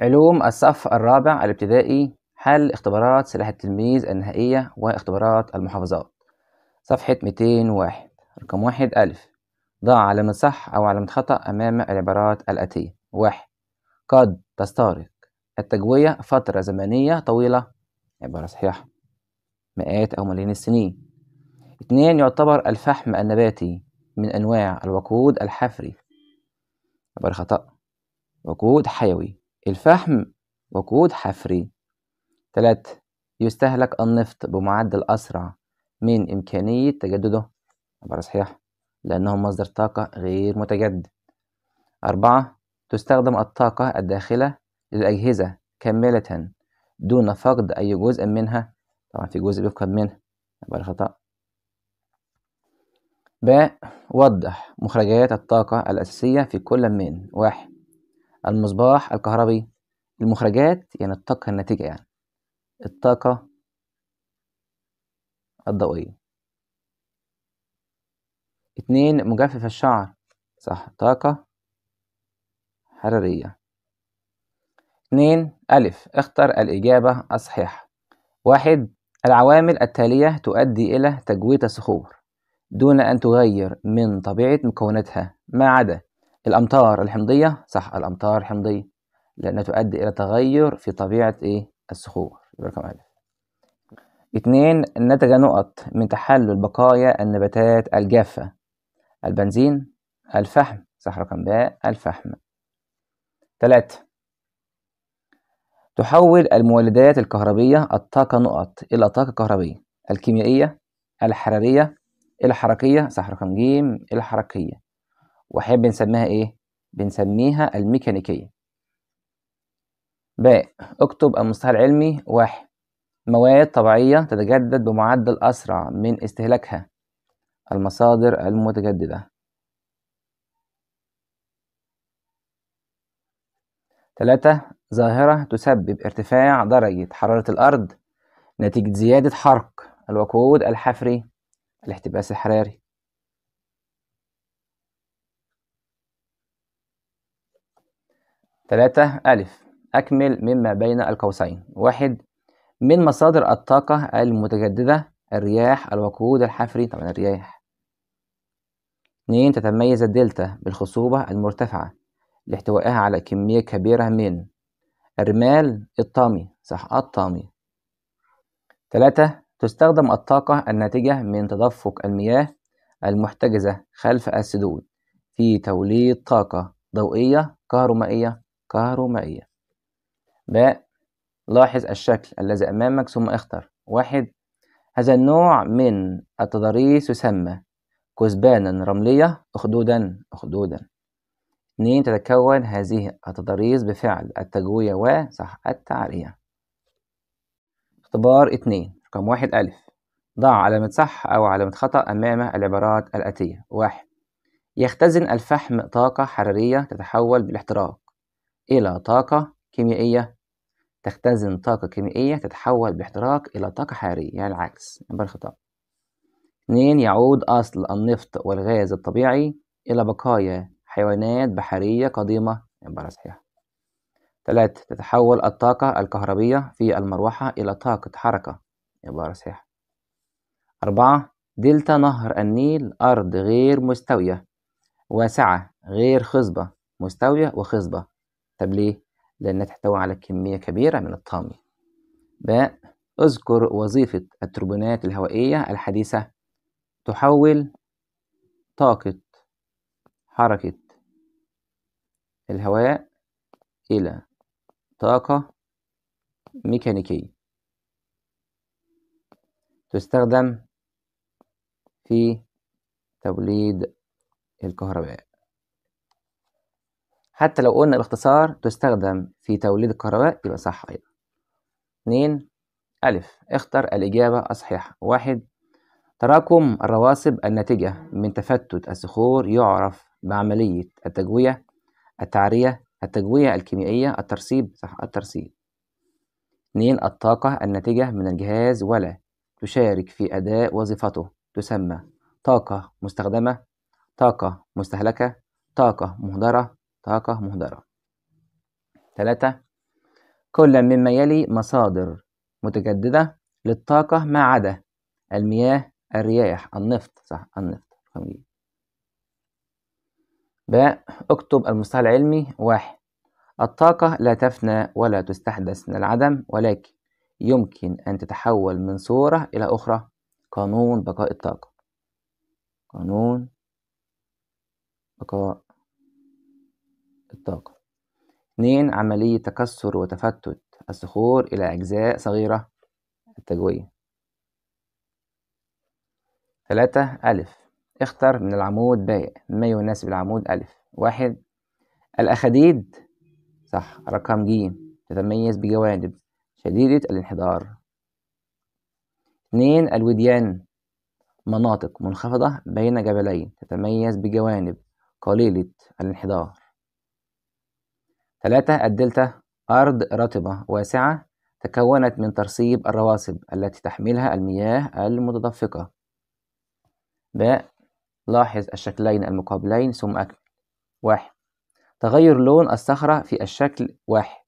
علوم الصف الرابع الابتدائي حل اختبارات سلاح التلميذ النهائية واختبارات المحافظات صفحة 201 رقم واحد ألف ضع علامة صح أو علامة خطأ أمام العبارات الآتية واحد قد تستغرق التجوية فترة زمنية طويلة عبارة صحيحة مئات أو ملايين السنين اثنين يعتبر الفحم النباتي من أنواع الوقود الحفري عبارة خطأ وقود حيوي الفحم وقود حفري 3 يستهلك النفط بمعدل أسرع من إمكانية تجدده عبارة صحيحة لأنه مصدر طاقة غير متجدد أربعة تستخدم الطاقة الداخلة للأجهزة كاملة دون فقد أي جزء منها طبعا في جزء بيفقد منها عبارة خطأ ب وضح مخرجات الطاقة الأساسية في كل من واحد المصباح الكهربي المخرجات يعني الطاقة الناتجة يعني الطاقة الضوئية اتنين مجفف الشعر صح طاقة حرارية اتنين ألف اختر الإجابة الصحيحة واحد العوامل التالية تؤدي إلى تجويد الصخور دون أن تغير من طبيعة مكوناتها ما عدا الأمطار الحمضية صح الأمطار الحمضية لأنها تؤدي إلى تغير في طبيعة إيه الصخور رقم ألف اتنين نتج نقط من تحلل بقايا النباتات الجافة البنزين الفحم صح رقم باء الفحم تلاتة تحول المولدات الكهربية الطاقة نقط إلى طاقة كهربية الكيميائية الحرارية الحركية صح رقم ج الحركية واحيانا بنسميها ايه بنسميها الميكانيكيه باء اكتب المصطلح العلمي واحد مواد طبيعيه تتجدد بمعدل اسرع من استهلاكها المصادر المتجدده ثلاثة ظاهرة تسبب ارتفاع درجة حرارة الأرض نتيجة زيادة حرق الوقود الحفري الاحتباس الحراري 3 ألف أكمل مما بين القوسين واحد من مصادر الطاقة المتجددة الرياح الوقود الحفري طبعا الرياح اتنين تتميز الدلتا بالخصوبة المرتفعة لاحتوائها على كمية كبيرة من الرمال الطامي صح الطامي تلاتة تستخدم الطاقة الناتجة من تدفق المياه المحتجزة خلف السدود في توليد طاقة ضوئية كهرومائية كهرومائية باء لاحظ الشكل الذي أمامك ثم اختر واحد هذا النوع من التضاريس يسمى كثبانا رملية أخدودا أخدودا اثنين تتكون هذه التضاريس بفعل التجوية صح التعرية اختبار اتنين رقم واحد ألف ضع علامة صح أو علامة خطأ أمام العبارات الآتية واحد يختزن الفحم طاقة حرارية تتحول بالاحتراق إلى طاقة كيميائية تختزن طاقة كيميائية تتحول باحتراق إلى طاقة حرارية يعني العكس يبقى يعني خطأ اثنين يعود أصل النفط والغاز الطبيعي إلى بقايا حيوانات بحرية قديمة عبارة يعني صحيحة ثلاثة تتحول الطاقة الكهربية في المروحة إلى طاقة حركة عبارة يعني صحيحة أربعة دلتا نهر النيل أرض غير مستوية واسعة غير خصبة مستوية وخصبة طب ليه؟ لأنها تحتوي على كمية كبيرة من الطامي باء اذكر وظيفة التربونات الهوائية الحديثة تحول طاقة حركة الهواء إلى طاقة ميكانيكية تستخدم في توليد الكهرباء حتى لو قلنا باختصار تستخدم في توليد الكهرباء يبقى صح أيضا اتنين ألف اختر الإجابة الصحيحة واحد تراكم الرواسب الناتجة من تفتت الصخور يعرف بعملية التجوية التعرية التجوية الكيميائية الترسيب صح الترسيب اتنين الطاقة الناتجة من الجهاز ولا تشارك في أداء وظيفته تسمى طاقة مستخدمة طاقة مستهلكة طاقة مهدرة طاقة مهدرة ثلاثة كل مما يلي مصادر متجددة للطاقة ما عدا المياه الرياح النفط صح النفط باء اكتب المصطلح العلمي واحد الطاقة لا تفنى ولا تستحدث من العدم ولكن يمكن أن تتحول من صورة إلى أخرى قانون بقاء الطاقة قانون بقاء الطاقة اثنين عملية تكسر وتفتت الصخور إلى أجزاء صغيرة التجوية ثلاثة ألف اختر من العمود باء ما يناسب العمود ألف واحد الأخديد صح رقم ج تتميز بجوانب شديدة الانحدار اثنين الوديان مناطق منخفضة بين جبلين تتميز بجوانب قليلة الانحدار ثلاثة الدلتا أرض رطبة واسعة تكونت من ترسيب الرواسب التي تحملها المياه المتدفقة ب لاحظ الشكلين المقابلين ثم أكمل واحد تغير لون الصخرة في الشكل واحد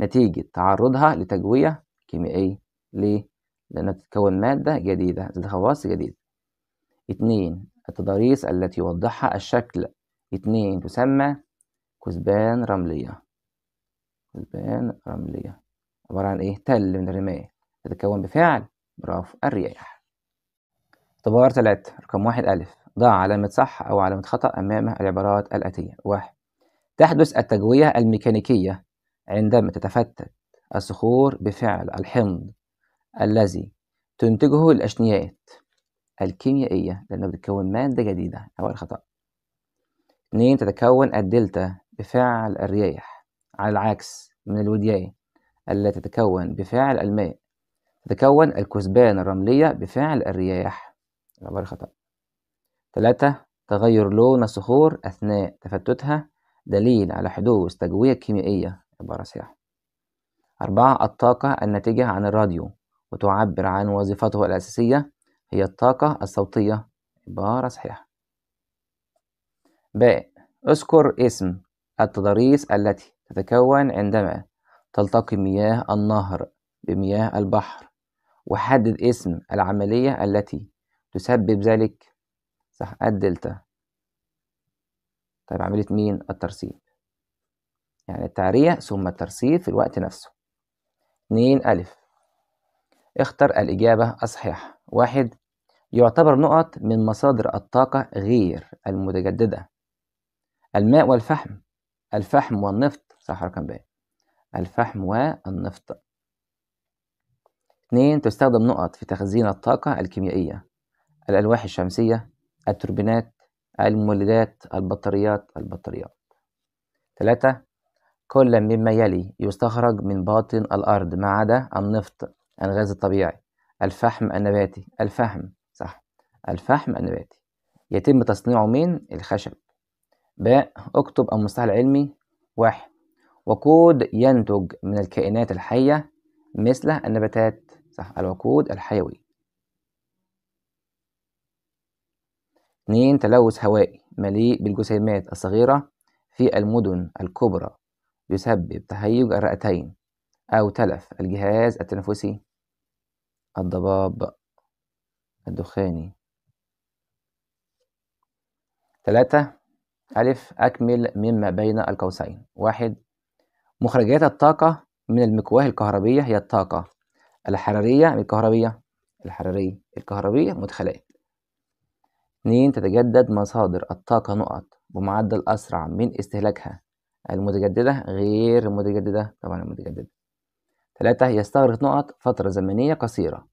نتيجة تعرضها لتجوية كيميائية ليه؟ لأنها تتكون مادة جديدة ذات خواص جديدة اتنين التضاريس التي يوضحها الشكل اتنين تسمى كثبان رملية كثبان رملية عبارة عن إيه؟ تل من الرمال تتكون بفعل برافو الرياح اختبار ثلاثة رقم واحد ألف ضع علامة صح أو علامة خطأ أمام العبارات الآتية واحد تحدث التجوية الميكانيكية عندما تتفتت الصخور بفعل الحمض الذي تنتجه الأشنيات الكيميائية لأنه بتكون مادة جديدة أول خطأ اتنين تتكون الدلتا بفعل الرياح على العكس من الوديان التي تتكون بفعل الماء تتكون الكثبان الرملية بفعل الرياح العبارة خطأ ثلاثة تغير لون الصخور أثناء تفتتها دليل على حدوث تجوية كيميائية عبارة صحيحة أربعة الطاقة الناتجة عن الراديو وتعبر عن وظيفته الأساسية هي الطاقة الصوتية عبارة صحيحة باء اذكر اسم التضاريس التي تتكون عندما تلتقي مياه النهر بمياه البحر وحدد اسم العملية التي تسبب ذلك صح الدلتا طيب عملية مين الترسيب يعني التعرية ثم الترسيب في الوقت نفسه اتنين ألف اختر الإجابة الصحيحة واحد يعتبر نقط من مصادر الطاقة غير المتجددة الماء والفحم الفحم والنفط صح رقم ب الفحم والنفط اثنين تستخدم نقط في تخزين الطاقة الكيميائية الألواح الشمسية التوربينات المولدات البطاريات البطاريات ثلاثة كل مما يلي يستخرج من باطن الأرض ما عدا النفط الغاز الطبيعي الفحم النباتي الفحم صح الفحم النباتي يتم تصنيعه من الخشب باء اكتب المصطلح العلمي واحد وقود ينتج من الكائنات الحية مثل النباتات صح الوقود الحيوي اتنين تلوث هوائي مليء بالجسيمات الصغيرة في المدن الكبرى يسبب تهيج الرئتين أو تلف الجهاز التنفسي الضباب الدخاني ثلاثه ألف أكمل مما بين القوسين واحد مخرجات الطاقة من المكواه الكهربية هي الطاقة الحرارية الكهربية الحرارية الكهربية مدخلات اتنين تتجدد مصادر الطاقة نقط بمعدل أسرع من استهلاكها المتجددة غير المتجددة طبعا المتجددة تلاتة يستغرق نقط فترة زمنية قصيرة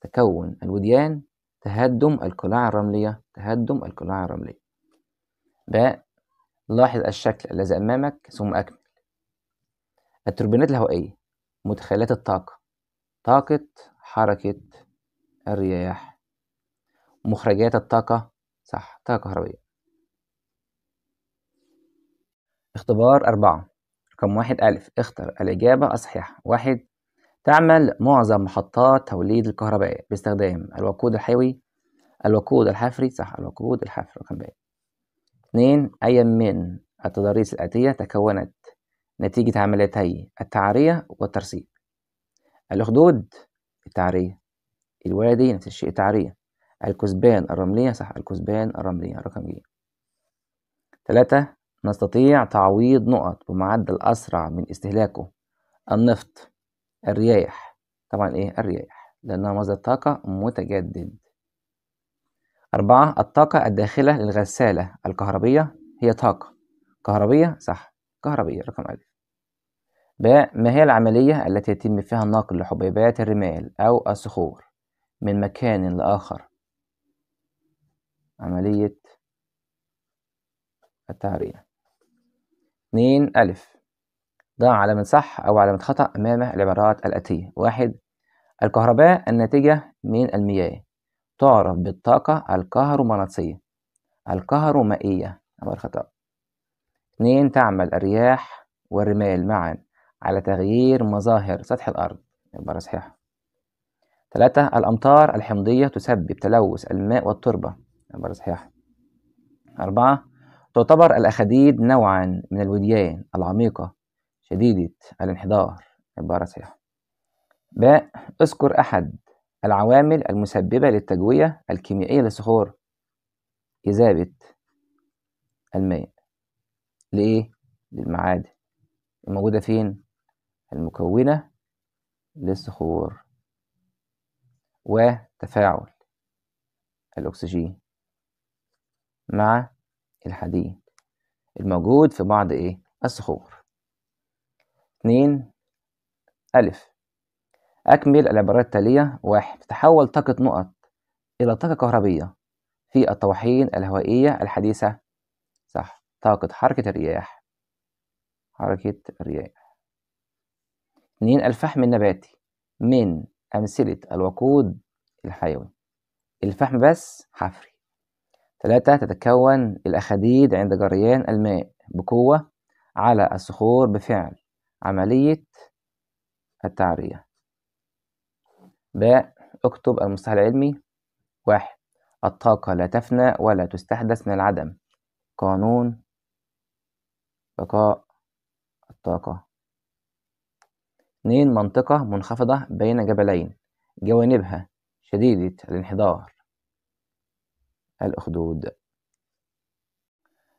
تكون الوديان تهدم القلاع الرملية تهدم القلاع الرملية باء لاحظ الشكل الذي أمامك ثم أكمل التوربينات الهوائية مدخلات الطاقة طاقة حركة الرياح مخرجات الطاقة صح طاقة كهربائية اختبار أربعة رقم واحد ألف اختر الإجابة الصحيحة واحد تعمل معظم محطات توليد الكهرباء باستخدام الوقود الحيوي الوقود الحفري صح الوقود الحفري رقم بائي اثنين أيا من التضاريس الآتية تكونت نتيجة عمليتي التعرية والترسيب الأخدود التعرية الوادي نفس الشيء التعرية الكثبان الرملية صح الكثبان الرملية رقم ج ثلاثة نستطيع تعويض نقط بمعدل أسرع من استهلاكه النفط الرياح طبعا إيه الرياح لأنها مصدر طاقة متجدد أربعة الطاقة الداخلة للغسالة الكهربية هي طاقة كهربية صح كهربية رقم ألف باء ما هي العملية التي يتم فيها نقل حبيبات الرمال أو الصخور من مكان لآخر عملية التهرية اتنين ألف ضع علامة صح أو علامة خطأ أمام العبارات الآتية واحد الكهرباء الناتجة من المياه تعرف بالطاقة الكهرومغناطيسية الكهرومائية عبارة خطأ اثنين تعمل الرياح والرمال معا على تغيير مظاهر سطح الأرض عبارة صحيحة ثلاثة الأمطار الحمضية تسبب تلوث الماء والتربة عبارة صحيحة أربعة تعتبر الأخاديد نوعا من الوديان العميقة شديدة الانحدار عبارة صحيحة باء اذكر أحد العوامل المسببة للتجوية الكيميائية لصخور إذابة الماء لإيه؟ للمعادن الموجودة فين؟ المكونة للصخور وتفاعل الأكسجين مع الحديد الموجود في بعض إيه؟ الصخور اتنين ألف أكمل العبارات التالية واحد تتحول طاقة نقط إلى طاقة كهربية في الطواحين الهوائية الحديثة صح طاقة حركة الرياح حركة الرياح اتنين الفحم النباتي من أمثلة الوقود الحيوي الفحم بس حفري ثلاثة تتكون الأخاديد عند جريان الماء بقوة على الصخور بفعل عملية التعرية باء اكتب المصطلح العلمي واحد الطاقة لا تفنى ولا تستحدث من العدم قانون بقاء الطاقة اتنين منطقة منخفضة بين جبلين جوانبها شديدة الانحدار الأخدود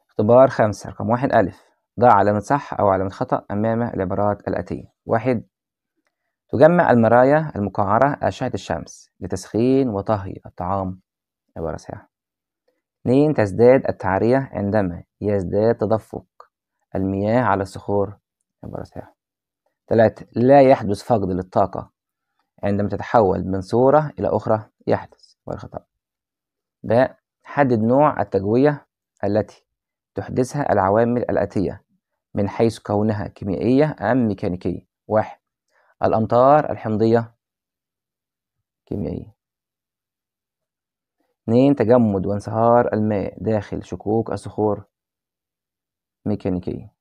اختبار خمسة رقم واحد ألف ضع علامة صح أو علامة خطأ أمام العبارات الآتية واحد تجمع المرايا المقعرة أشعة الشمس لتسخين وطهي الطعام عبارة صحيحة اتنين تزداد التعرية عندما يزداد تدفق المياه على الصخور عبارة صحيحة تلاتة لا يحدث فقد للطاقة عندما تتحول من صورة إلى أخرى يحدث والخطأ ب حدد نوع التجوية التي تحدثها العوامل الآتية من حيث كونها كيميائية أم ميكانيكية واحد الأمطار الحمضية كيميائية اثنين تجمد وانصهار الماء داخل شكوك الصخور ميكانيكية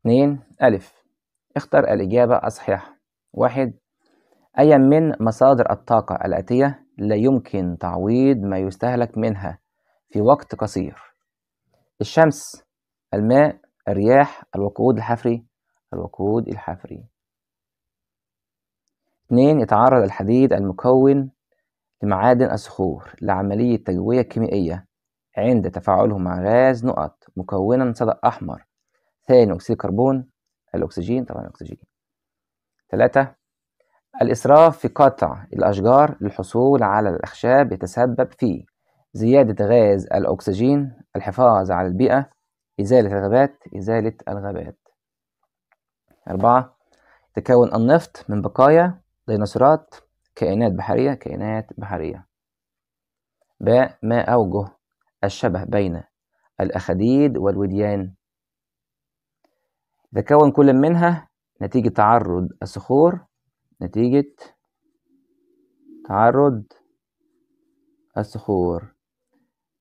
اثنين ألف اختر الإجابة الصحيحة واحد أي من مصادر الطاقة الآتية لا يمكن تعويض ما يستهلك منها في وقت قصير الشمس الماء الرياح الوقود الحفري الوقود الحفري اتنين يتعرض الحديد المكون لمعادن الصخور لعملية تجوية كيميائية عند تفاعله مع غاز نقط مكونا صدأ أحمر ثاني أكسيد الكربون الأكسجين طبعا الأكسجين ثلاثة الإسراف في قطع الأشجار للحصول على الأخشاب يتسبب في زيادة غاز الأكسجين الحفاظ على البيئة إزالة الغابات إزالة الغابات أربعة تكون النفط من بقايا ديناصورات كائنات بحرية كائنات بحرية باء ما أوجه الشبه بين الأخاديد والوديان تكون كل منها نتيجة تعرض الصخور نتيجة تعرض الصخور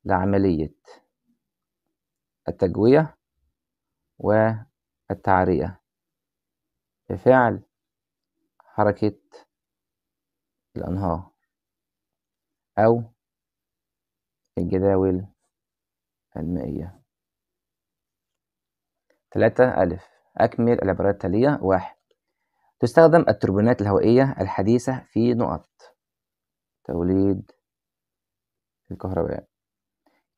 لعملية التجوية والتعرية في فعل حركة الأنهار أو الجداول المائية ثلاثة ألف أكمل العبارات التالية واحد تستخدم التوربينات الهوائية الحديثة في نقط توليد الكهرباء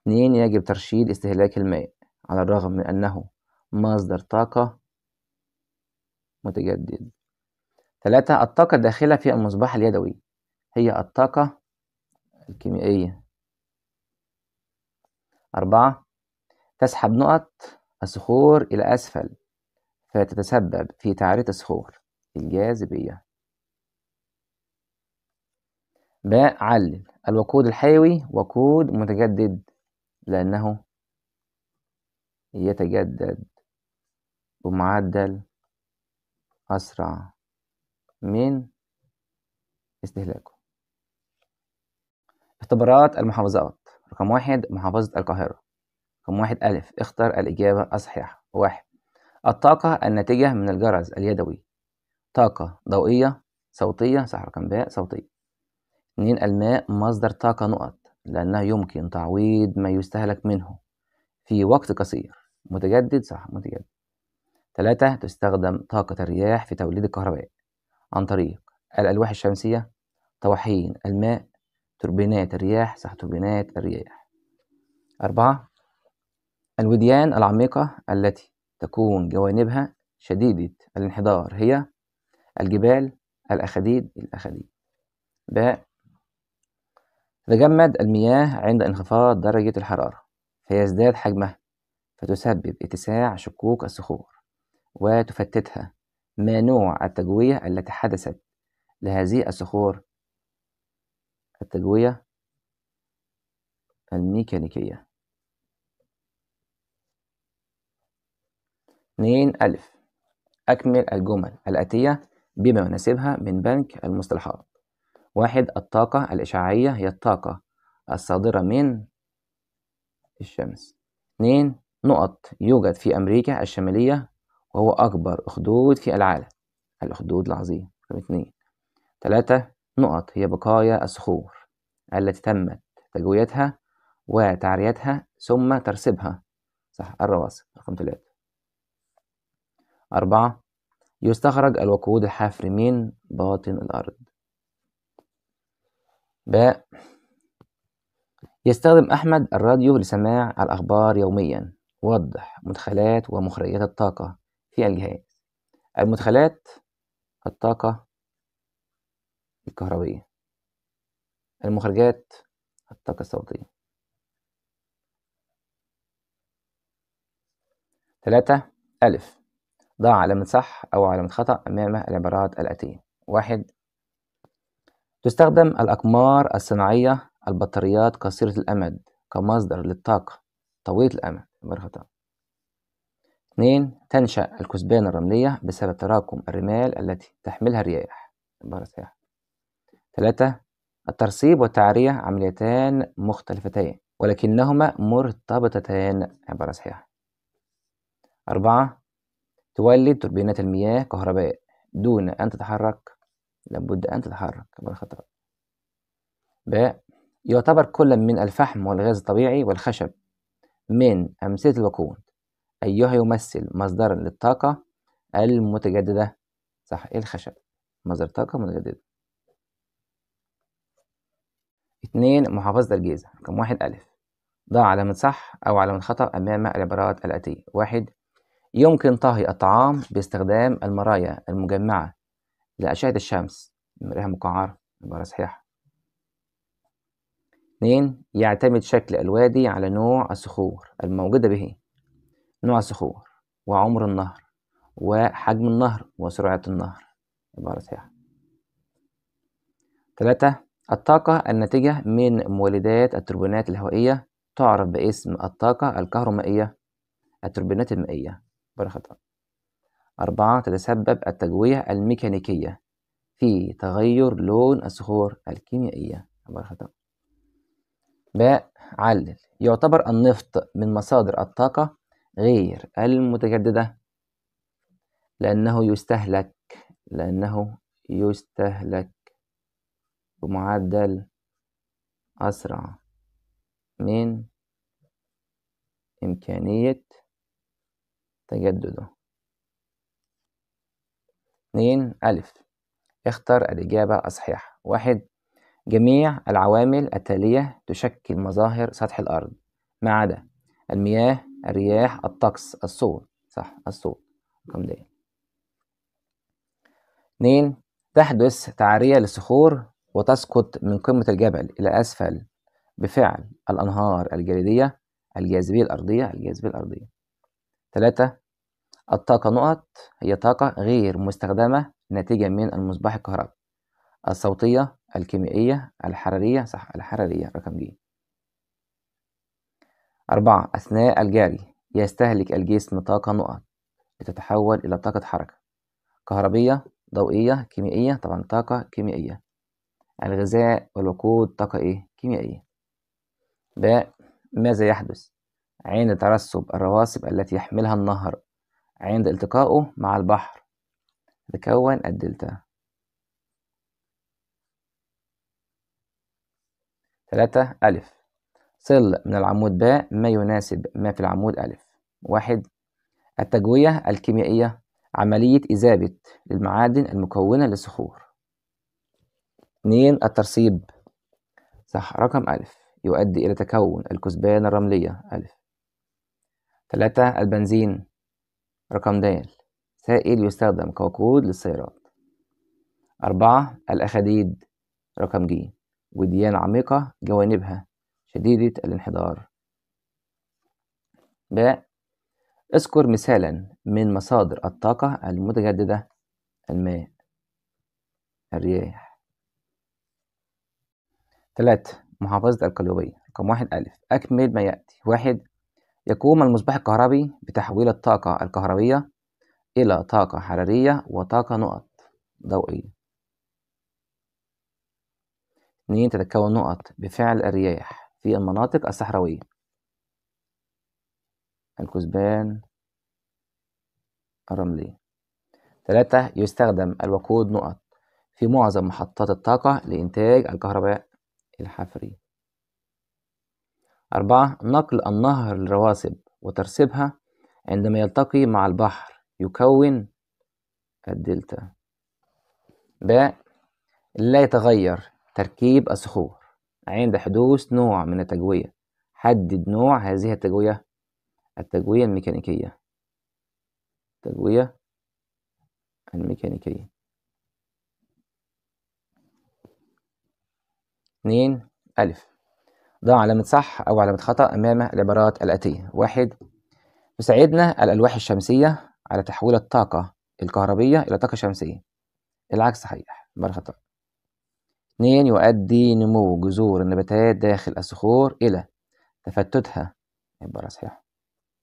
اثنين يجب ترشيد استهلاك الماء على الرغم من أنه مصدر طاقة متجدد ثلاثة الطاقة الداخلة في المصباح اليدوي هي الطاقة الكيميائية أربعة تسحب نقط الصخور إلى أسفل فتتسبب في تعرية الصخور الجاذبية باء علل الوقود الحيوي وقود متجدد لأنه يتجدد بمعدل أسرع من استهلاكه اختبارات المحافظات رقم واحد محافظة القاهرة رقم واحد ألف اختر الإجابة الصحيحة واحد الطاقة الناتجة من الجرس اليدوي طاقة ضوئية صوتية صح رقم باء صوتية اتنين الماء مصدر طاقة نقط لأنه يمكن تعويض ما يستهلك منه في وقت قصير متجدد صح متجدد ثلاثة تستخدم طاقة الرياح في توليد الكهرباء عن طريق الألواح الشمسية طواحين الماء توربينات الرياح صح توربينات الرياح أربعة الوديان العميقة التي تكون جوانبها شديدة الانحدار هي الجبال الأخديد الأخديد باء تتجمد المياه عند انخفاض درجة الحرارة فيزداد حجمها فتسبب اتساع شقوق الصخور وتفتتها ما نوع التجوية التي حدثت لهذه الصخور التجوية الميكانيكية اتنين ألف أكمل الجمل الآتية بما يناسبها من بنك المصطلحات واحد الطاقة الإشعاعية هي الطاقة الصادرة من الشمس اثنين نقط يوجد في أمريكا الشمالية وهو أكبر أخدود في العالم الأخدود العظيم رقم اتنين تلاتة نقط هي بقايا الصخور التي تمت تجويتها وتعريتها ثم ترسبها صح الرواسب رقم تلاتة أربعة يستخرج الوقود الحفري من باطن الأرض باء يستخدم أحمد الراديو لسماع الأخبار يوميا وضح مدخلات ومخرجات الطاقة في الجهاز المدخلات الطاقة الكهربية المخرجات الطاقة الصوتية ثلاثة ألف ضع علامة صح أو علامة خطأ أمام العبارات الآتية واحد تستخدم الأقمار الصناعية البطاريات قصيرة الأمد كمصدر للطاقة طويلة الأمد بالخطأ. اثنين تنشأ الكثبان الرملية بسبب تراكم الرمال التي تحملها الرياح البرصيح. ثلاثة الترصيب والتعرية عمليتان مختلفتين ولكنهما مرتبطتان عبارة صحيحة. أربعة تولد توربينات المياه كهرباء دون أن تتحرك لابد أن تتحرك عبارة خطأ ب يعتبر كل من الفحم والغاز الطبيعي والخشب من أمثلة الوقود أيها يمثل مصدرا للطاقة المتجددة صح إيه الخشب مصدر طاقة متجددة اتنين محافظة الجيزة رقم واحد ألف ضع علامة صح أو علامة خطأ أمام العبارات الآتية واحد يمكن طهي الطعام باستخدام المرايا المجمعة لأشعة الشمس المرايا المقعرة عبارة صحيحة اثنين يعتمد شكل الوادي على نوع الصخور الموجودة به نوع الصخور وعمر النهر وحجم النهر وسرعة النهر عبارة صحيحة يعني. ثلاثة الطاقة الناتجة من مولدات التوربينات الهوائية تعرف باسم الطاقة الكهرومائية التوربينات المائية عبارة خطأ أربعة تتسبب التجوية الميكانيكية في تغير لون الصخور الكيميائية عبارة خطأ ب علل يعتبر النفط من مصادر الطاقة غير المتجددة لأنه يستهلك لأنه يستهلك بمعدل أسرع من إمكانية تجدده اتنين ألف اختر الإجابة الصحيحة واحد جميع العوامل التالية تشكل مظاهر سطح الأرض ما عدا المياه الرياح الطقس الصوت صح الصوت رقم ده اتنين تحدث تعرية للصخور وتسقط من قمة الجبل إلى أسفل بفعل الأنهار الجليدية الجاذبية الأرضية الجاذبية الأرضية ثلاثة الطاقة نقط هي طاقة غير مستخدمة ناتجة من المصباح الكهربي الصوتية الكيميائية الحرارية صح الحرارية رقم ج أربعة أثناء الجري يستهلك الجسم طاقة نقط بتتحول إلى طاقة حركة كهربية ضوئية كيميائية طبعا طاقة كيميائية الغذاء والوقود طاقة إيه؟ كيميائية باء ماذا يحدث عند ترسب الرواسب التي يحملها النهر عند التقائه مع البحر تكون الدلتا ثلاثة ألف صل من العمود باء ما يناسب ما في العمود ألف واحد التجوية الكيميائية عملية إذابة المعادن المكونة للصخور اتنين الترسيب صح رقم ألف يؤدي إلى تكون الكثبان الرملية ألف ثلاثة البنزين رقم د سائل يستخدم كوقود للسيارات أربعة الأخاديد رقم ج وديان عميقة جوانبها شديدة الانحدار ب اذكر مثالا من مصادر الطاقة المتجددة الماء الرياح 3. محافظة القلوبية رقم واحد ألف أكمل ما يأتي واحد يقوم المصباح الكهربي بتحويل الطاقة الكهربية إلى طاقة حرارية وطاقة نقط ضوئية اتنين تتكون نقط بفعل الرياح في المناطق الصحراوية الكثبان الرملية تلاتة يستخدم الوقود نقط في معظم محطات الطاقة لإنتاج الكهرباء الحفري أربعة نقل النهر للرواسب وترسيبها عندما يلتقي مع البحر يكون الدلتا باء لا يتغير تركيب الصخور عند حدوث نوع من التجوية حدد نوع هذه التجوية التجوية الميكانيكية التجوية الميكانيكية اتنين ألف ضع علامة صح أو علامة خطأ أمام العبارات الآتية واحد تساعدنا الألواح الشمسية على تحويل الطاقة الكهربية إلى طاقة شمسية العكس صحيح عبارة خطأ اثنين يؤدي نمو جذور النباتات داخل الصخور إلى تفتتها عبارة صحيحة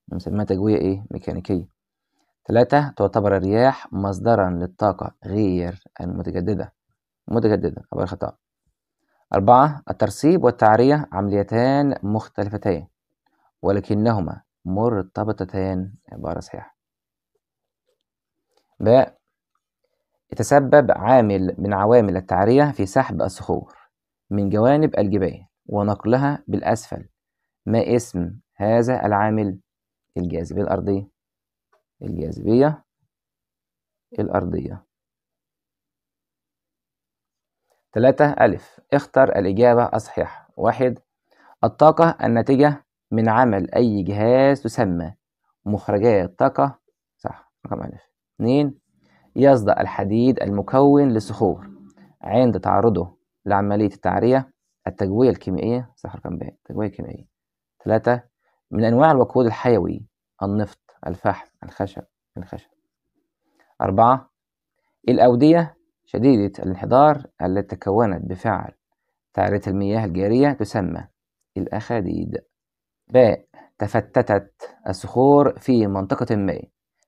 بنسميها تجوية إيه ميكانيكية ثلاثة تعتبر الرياح مصدرا للطاقة غير المتجددة متجددة عبارة خطأ أربعة الترسيب والتعرية عمليتان مختلفتان ولكنهما مرتبطتان عبارة صحيحة باء يتسبب عامل من عوامل التعرية في سحب الصخور من جوانب الجبال ونقلها بالأسفل ما اسم هذا العامل الجاذبية الأرضية الجاذبية الأرضية ثلاثة ألف اختر الإجابة الصحيحة واحد الطاقة الناتجة من عمل أي جهاز تسمى مخرجات طاقة صح رقم ألف اتنين يصدأ الحديد المكون للصخور عند تعرضه لعملية التعرية التجوية الكيميائية سحر كمبان التجوية الكيميائية ثلاثة من أنواع الوقود الحيوي النفط الفحم الخشب الخشب أربعة الأودية شديدة الانحدار التي تكونت بفعل تعرية المياه الجارية تسمى الأخاديد باء تفتتت الصخور في منطقة ما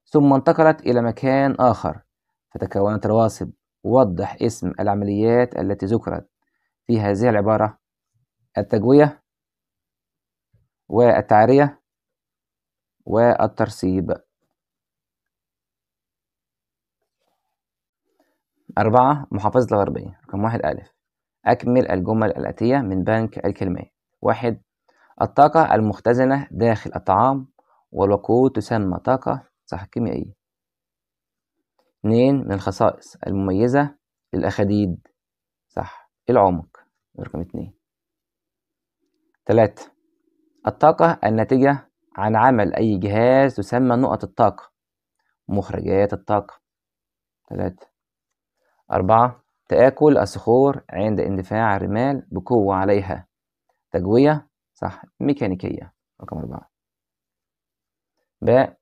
ثم انتقلت إلى مكان آخر فتكونت رواسب وضح اسم العمليات التي ذكرت في هذه العبارة التجوية والتعرية والترسيب أربعة محافظة الغربية رقم واحد ألف أكمل الجمل الآتية من بنك الكلمات واحد الطاقة المختزنة داخل الطعام والوقود تسمى طاقة صح كيميائية اتنين من الخصائص المميزة للأخاديد صح العمق رقم اتنين تلاتة الطاقة الناتجة عن عمل أي جهاز تسمى نقط الطاقة مخرجات الطاقة تلاتة أربعة تآكل الصخور عند اندفاع الرمال بقوة عليها تجوية صح ميكانيكية رقم أربعة باء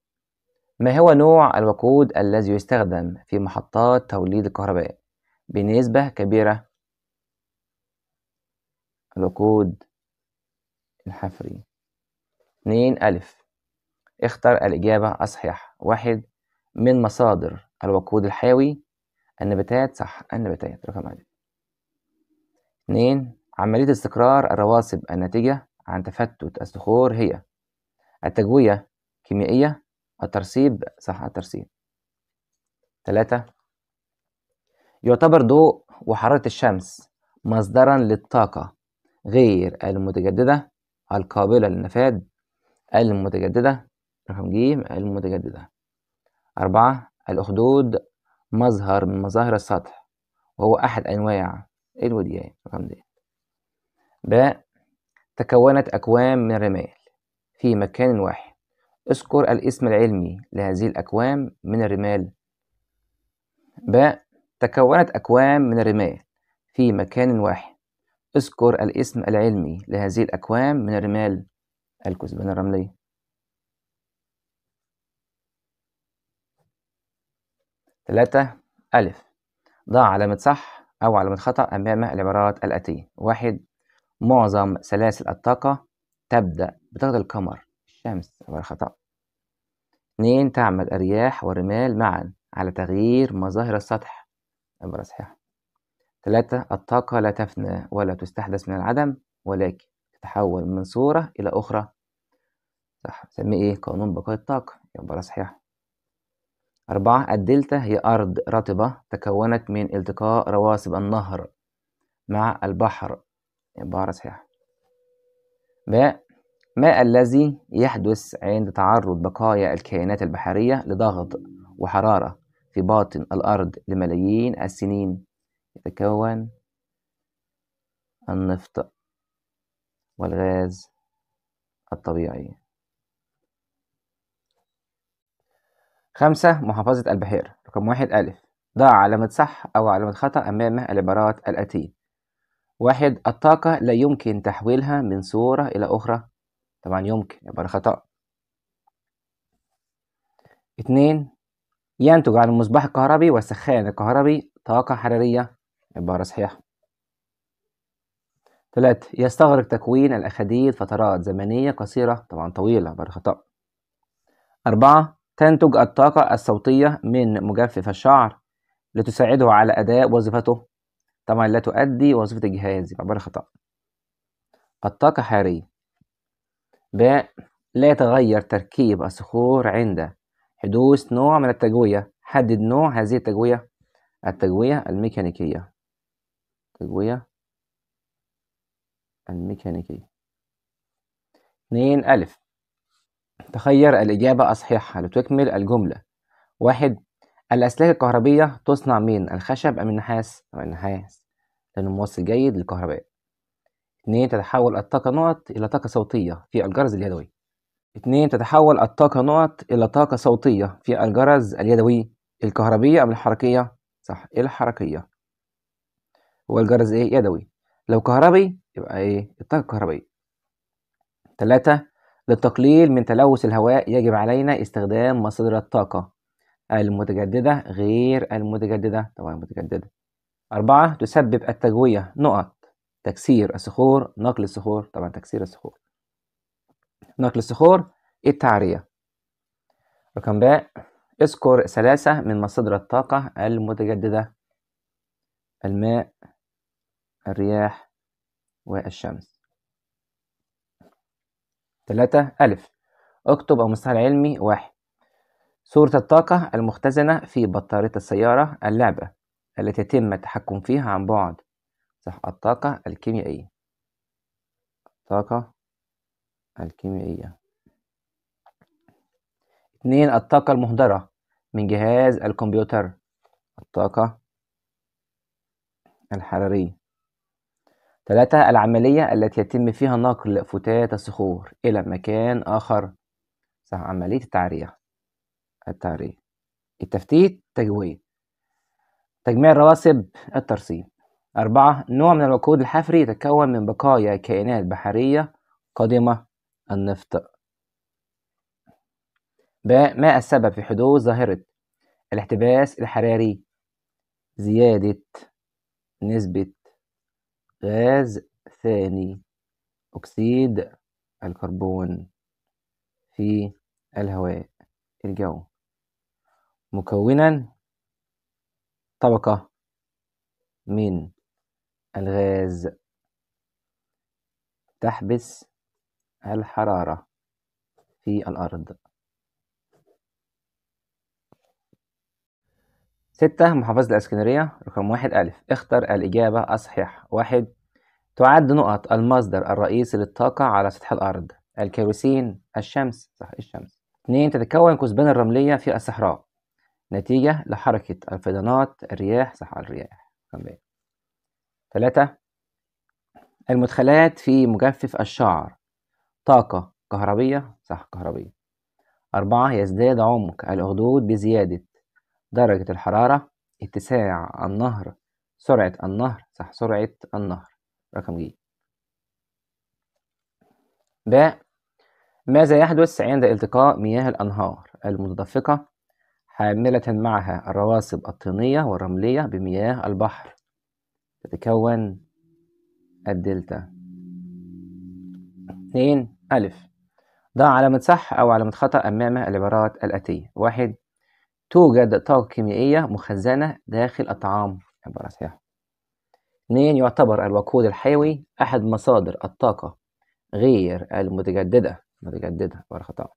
ما هو نوع الوقود الذي يستخدم في محطات توليد الكهرباء بنسبة كبيرة؟ الوقود الحفري اتنين ألف اختر الإجابة الصحيحة واحد من مصادر الوقود الحيوي النباتات صح النباتات رقم واحد اثنين عملية استقرار الرواسب الناتجة عن تفتت الصخور هي التجوية كيميائية الترسيب صح الترسيب ثلاثة يعتبر ضوء وحرارة الشمس مصدرا للطاقة غير المتجددة القابلة للنفاذ المتجددة رقم ج المتجددة أربعة الأخدود مظهر من مظاهر السطح وهو أحد أنواع الوديان رقم د ب تكونت أكوام من الرمال في مكان واحد اذكر الاسم العلمي لهذه الأكوام من الرمال باء تكونت أكوام من الرمال في مكان واحد اذكر الاسم العلمي لهذه الأكوام من الرمال الكثبان الرملية ثلاثة ألف ضع علامة صح أو علامة خطأ أمام العبارات الآتية واحد معظم سلاسل الطاقة تبدأ بطاقة القمر الشمس عبارة خطأ 2 تعمل أرياح والرمال معا على تغيير مظاهر السطح عبارة صحيحة 3 الطاقة لا تفنى ولا تستحدث من العدم ولكن تتحول من صورة إلى أخرى صح نسميه إيه قانون بقاء الطاقة عبارة صحيحة أربعة الدلتا هي أرض رطبة تكونت من التقاء رواسب النهر مع البحر عبارة صحيحة باء ما الذي يحدث عند تعرض بقايا الكائنات البحرية لضغط وحرارة في باطن الأرض لملايين السنين؟ يتكون النفط والغاز الطبيعي خمسة محافظة البحيرة رقم واحد ألف ضع علامة صح أو علامة خطأ أمام العبارات الآتية واحد الطاقة لا يمكن تحويلها من صورة إلى أخرى طبعا يمكن يبقى ده خطأ اتنين ينتج عن المصباح الكهربي والسخان الكهربي طاقة حرارية عبارة صحيحة ثلاثة يستغرق تكوين الأخاديد فترات زمنية قصيرة طبعا طويلة عبارة خطأ أربعة تنتج الطاقة الصوتية من مجفف الشعر لتساعده على أداء وظيفته طبعا لا تؤدي وظيفة الجهاز عبارة خطأ الطاقة حرارية ب لا يتغير تركيب الصخور عند حدوث نوع من التجوية حدد نوع هذه التجوية التجوية الميكانيكية التجوية الميكانيكية اتنين ألف تخير الإجابة الصحيحة لتكمل الجملة واحد الأسلاك الكهربية تصنع من الخشب أم النحاس؟ أم النحاس لأنه موصل جيد للكهرباء 2 تتحول الطاقة نقط إلى طاقة صوتية في الجرس اليدوي 2 تتحول الطاقة نقط إلى طاقة صوتية في الجرس اليدوي الكهربية أم الحركية؟ صح الحركية هو الجرس إيه؟ يدوي لو كهربي يبقى إيه؟ الطاقة الكهربية 3 للتقليل من تلوث الهواء يجب علينا استخدام مصادر الطاقة المتجددة غير المتجددة طبعا المتجددة أربعة تسبب التجوية نقط تكسير الصخور نقل الصخور طبعا تكسير الصخور نقل الصخور التعرية رقم باء اذكر ثلاثة من مصادر الطاقة المتجددة الماء الرياح والشمس ثلاثة ألف اكتب أو مصطلح علمي واحد صورة الطاقة المختزنة في بطارية السيارة اللعبة التي يتم التحكم فيها عن بعد صح الطاقة الكيميائية الطاقة الكيميائية اتنين الطاقة المهدرة من جهاز الكمبيوتر الطاقة الحرارية ثلاثة العملية التي يتم فيها نقل فتات الصخور إلى مكان آخر صح عملية التعرية التعرية التفتيت تجويد تجميع الرواسب الترسيب أربعة نوع من الوقود الحفري يتكون من بقايا كائنات بحرية قادمة النفط ب ما السبب في حدوث ظاهرة الاحتباس الحراري زيادة نسبة غاز ثاني أكسيد الكربون في الهواء الجو مكونا طبقة من الغاز تحبس الحرارة في الأرض ستة محافظة الإسكندرية رقم واحد ألف اختر الإجابة الصحيحة واحد تعد نقط المصدر الرئيسي للطاقة على سطح الأرض الكيروسين الشمس صح الشمس اثنين تتكون كثبان الرملية في الصحراء نتيجة لحركة الفيضانات الرياح صح الرياح كمبين. ثلاثة المدخلات في مجفف الشعر طاقة كهربية صح كهربية أربعة يزداد عمق الأخدود بزيادة درجة الحرارة اتساع النهر سرعة النهر صح سرعة النهر رقم جي ب ماذا يحدث عند التقاء مياه الأنهار المتدفقة حاملة معها الرواسب الطينية والرملية بمياه البحر تتكون الدلتا اتنين ألف ضع علامة صح أو علامة خطأ أمام العبارات الآتية واحد توجد طاقة كيميائية مخزنة داخل الطعام عبارة صحيحة اتنين يعتبر الوقود الحيوي أحد مصادر الطاقة غير المتجددة متجددة عبارة خطأ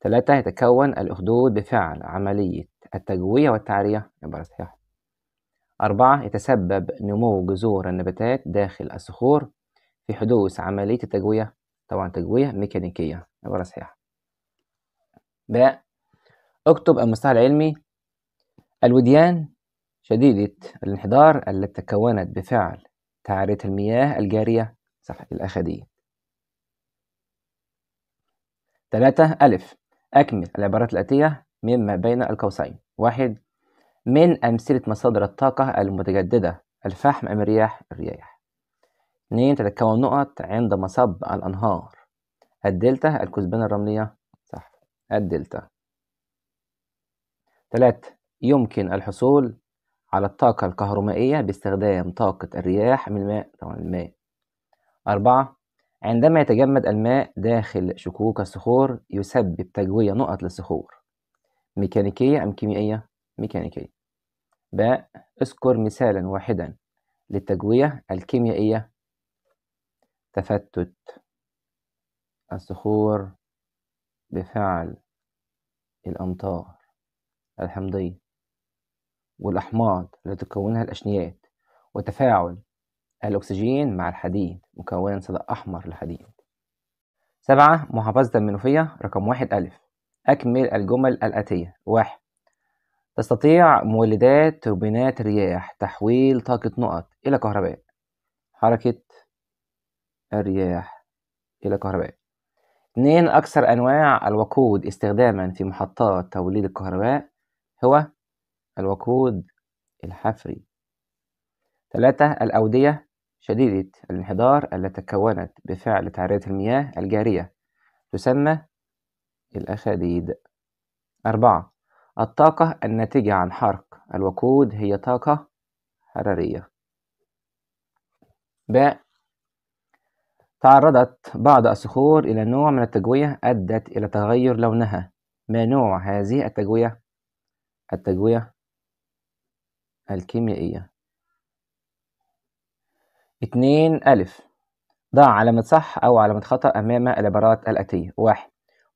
تلاتة يتكون الأخدود بفعل عملية التجوية والتعرية عبارة صحيحة أربعة يتسبب نمو جذور النباتات داخل الصخور في حدوث عملية التجوية طبعا تجوية ميكانيكية عبارة صحيحة باء اكتب المصطلح العلمي الوديان شديدة الانحدار التي تكونت بفعل تعرية المياه الجارية صفحة الأخدية ثلاثة ألف أكمل العبارات الآتية مما بين القوسين واحد من أمثلة مصادر الطاقة المتجددة الفحم أم الرياح الرياح اثنين تتكون نقط عند مصب الأنهار الدلتا الكثبان الرملية صح الدلتا ثلاثة يمكن الحصول على الطاقة الكهرومائية باستخدام طاقة الرياح من الماء طبعا الماء أربعة عندما يتجمد الماء داخل شكوك الصخور يسبب تجوية نقط للصخور ميكانيكية أم كيميائية؟ ميكانيكية باء اذكر مثالا واحدا للتجوية الكيميائية تفتت الصخور بفعل الأمطار الحمضية والأحماض التي تكونها الأشنيات وتفاعل الأكسجين مع الحديد مكونا صدأ أحمر للحديد سبعة محافظة المنوفية رقم واحد ألف أكمل الجمل الآتية واحد تستطيع مولدات توربينات الرياح تحويل طاقة نقط إلى كهرباء حركة الرياح إلى كهرباء اثنين أكثر أنواع الوقود استخداما في محطات توليد الكهرباء هو الوقود الحفري ثلاثة الأودية شديدة الانحدار التي تكونت بفعل تعرية المياه الجارية تسمى الأخاديد أربعة الطاقة الناتجة عن حرق الوقود هي طاقة حرارية ب تعرضت بعض الصخور إلى نوع من التجوية أدت إلى تغير لونها ما نوع هذه التجوية؟ التجوية الكيميائية اتنين ألف ضع علامة صح أو علامة خطأ أمام العبارات الآتية واحد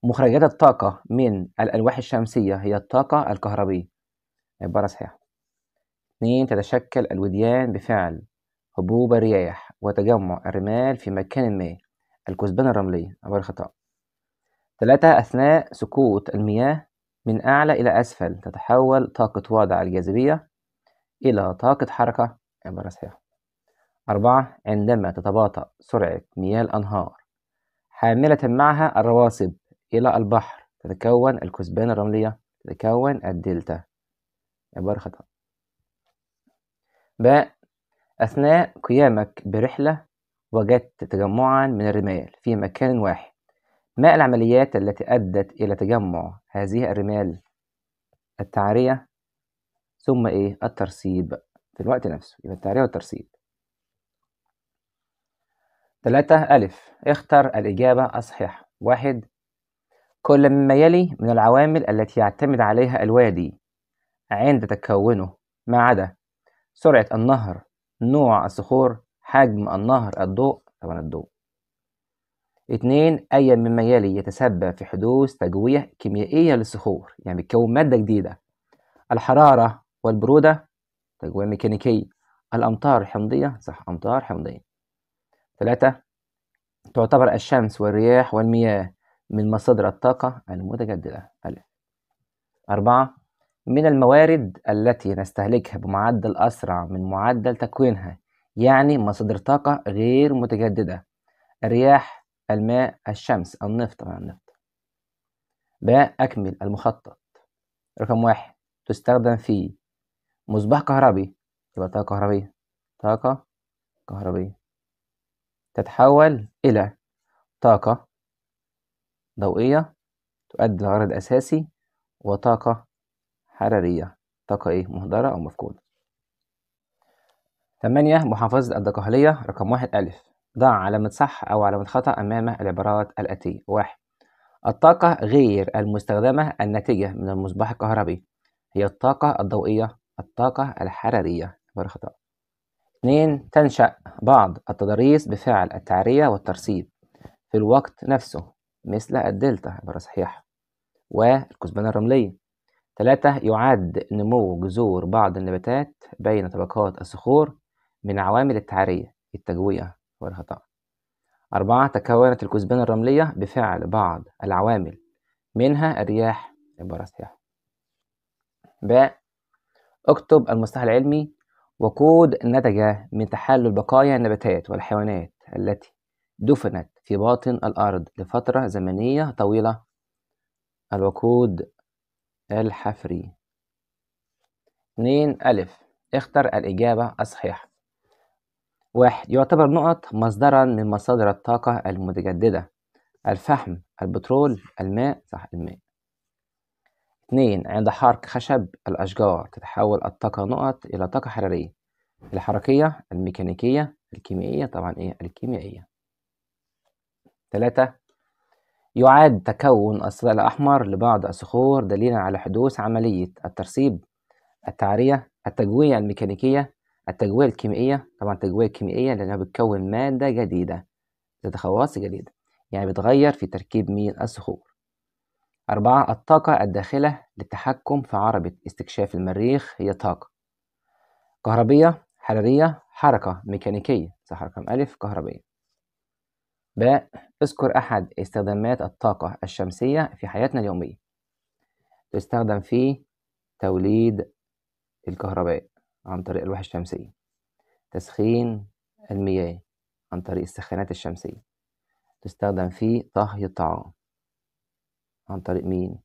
مخرجات الطاقة من الألواح الشمسية هي الطاقة الكهربية عبارة صحيحة اثنين تتشكل الوديان بفعل هبوب الرياح وتجمع الرمال في مكان ما الكثبان الرملية عبارة خطأ ثلاثة أثناء سقوط المياه من أعلى إلى أسفل تتحول طاقة وضع الجاذبية إلى طاقة حركة عبارة صحيحة أربعة عندما تتباطأ سرعة مياه الأنهار حاملة معها الرواسب إلى البحر تتكون الكثبان الرملية تتكون الدلتا عبارة خطأ ب أثناء قيامك برحلة وجدت تجمعا من الرمال في مكان واحد ما العمليات التي أدت إلى تجمع هذه الرمال التعرية ثم إيه الترسيب في الوقت نفسه يبقى التعرية والترسيب ثلاثة ألف اختر الإجابة الصحيحة واحد كل مما يلي من العوامل التي يعتمد عليها الوادي عند تكونه ما عدا سرعة النهر نوع الصخور حجم النهر الضوء طبعا الضوء اتنين أي مما يلي يتسبب في حدوث تجوية كيميائية للصخور يعني بتكون مادة جديدة الحرارة والبرودة تجوية ميكانيكية الأمطار الحمضية صح أمطار حمضية ثلاثة تعتبر الشمس والرياح والمياه من مصادر الطاقة المتجددة ألف أربعة من الموارد التي نستهلكها بمعدل أسرع من معدل تكوينها يعني مصادر طاقة غير متجددة الرياح الماء الشمس النفط طبعا النفط باء أكمل المخطط رقم واحد تستخدم في مصباح كهربي يبقى طاقة كهربية طاقة كهربية تتحول إلى طاقة ضوئية تؤدي لغرض أساسي وطاقة حرارية طاقة إيه مهدرة أو مفقودة ثمانية محافظة الدقهلية رقم واحد ألف ضع علامة صح أو علامة خطأ أمام العبارات الآتية واحد الطاقة غير المستخدمة الناتجة من المصباح الكهربي هي الطاقة الضوئية الطاقة الحرارية عبارة خطأ اثنين تنشأ بعض التضاريس بفعل التعرية والترسيب في الوقت نفسه مثل الدلتا عبارة صحيحة والكثبان الرملية تلاتة يعد نمو جذور بعض النباتات بين طبقات الصخور من عوامل التعرية التجويع والخطأ أربعة تكونت الكثبان الرملية بفعل بعض العوامل منها الرياح عبارة صحيحة ب اكتب المصطلح العلمي وقود نتج من تحلل بقايا النباتات والحيوانات التي دفنت في باطن الأرض لفترة زمنية طويلة الوقود الحفري اثنين ألف اختر الإجابة الصحيحة واحد يعتبر نقط مصدرا من مصادر الطاقة المتجددة الفحم البترول الماء صح الماء اثنين عند حرق خشب الأشجار تتحول الطاقة نقط إلى طاقة حرارية الحركية الميكانيكية الكيميائية طبعا إيه الكيميائية ثلاثة يعاد تكون الصلع الأحمر لبعض الصخور دليلا على حدوث عملية الترسيب التعرية التجوية الميكانيكية التجوية الكيميائية طبعا التجوية الكيميائية لأنها بتكون مادة جديدة ذات خواص جديدة يعني بتغير في تركيب مين الصخور أربعة الطاقة الداخلة للتحكم في عربة استكشاف المريخ هي طاقة كهربية حرارية حركة ميكانيكية صح رقم ألف كهربية ب اذكر أحد استخدامات الطاقة الشمسية في حياتنا اليومية تستخدم في توليد الكهرباء عن طريق الألواح الشمسية تسخين المياه عن طريق السخانات الشمسية تستخدم في طهي الطعام عن طريق مين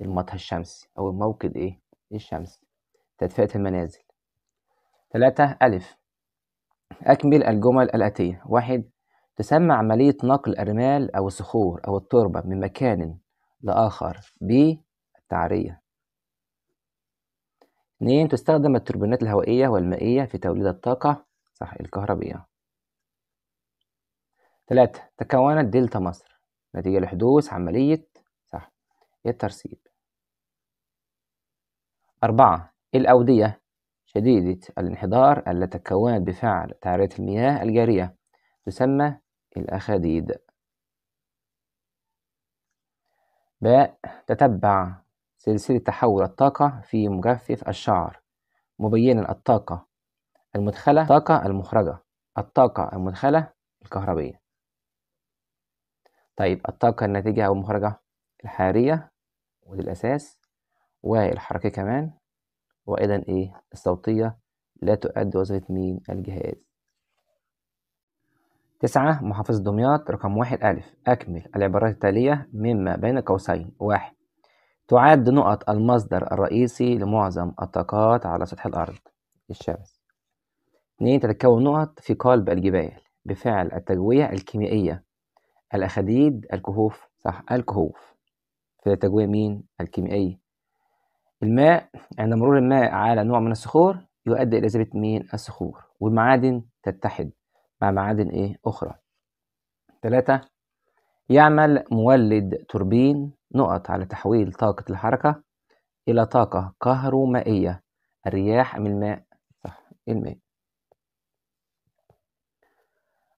المطهى الشمسي أو الموقد إيه الشمسي تدفئة المنازل ثلاثة ألف أكمل الجمل الآتية واحد تسمى عملية نقل الرمال أو الصخور أو التربة من مكان لآخر بالتعرية. اثنين تستخدم التوربينات الهوائية والمائية في توليد الطاقة صح الكهربية. ثلاثة تكونت دلتا مصر نتيجة لحدوث عملية صح الترسيب. أربعة الأودية شديدة الانحدار التي تكونت بفعل تعرية المياه الجارية تسمى الأخاديد باء تتبع سلسلة تحول الطاقة في مجفف الشعر مبينا الطاقة المدخلة الطاقة المخرجة الطاقة المدخلة الكهربية طيب الطاقة الناتجة أو المخرجة الحرارية ودي الأساس والحركية كمان وأيضا إيه الصوتية لا تؤدي وظيفة مين الجهاز تسعة محافظة دمياط رقم واحد ألف أكمل العبارات التالية مما بين قوسين واحد تعد نقط المصدر الرئيسي لمعظم الطاقات على سطح الأرض الشمس اتنين تتكون نقط في قلب الجبال بفعل التجوية الكيميائية الأخاديد الكهوف صح الكهوف في التجوية مين الكيميائية الماء عند مرور الماء على نوع من الصخور يؤدي إلى زيادة مين الصخور والمعادن تتحد مع معادن إيه أخرى ثلاثة يعمل مولد توربين نقط على تحويل طاقة الحركة إلى طاقة كهرومائية الرياح من الماء صح الماء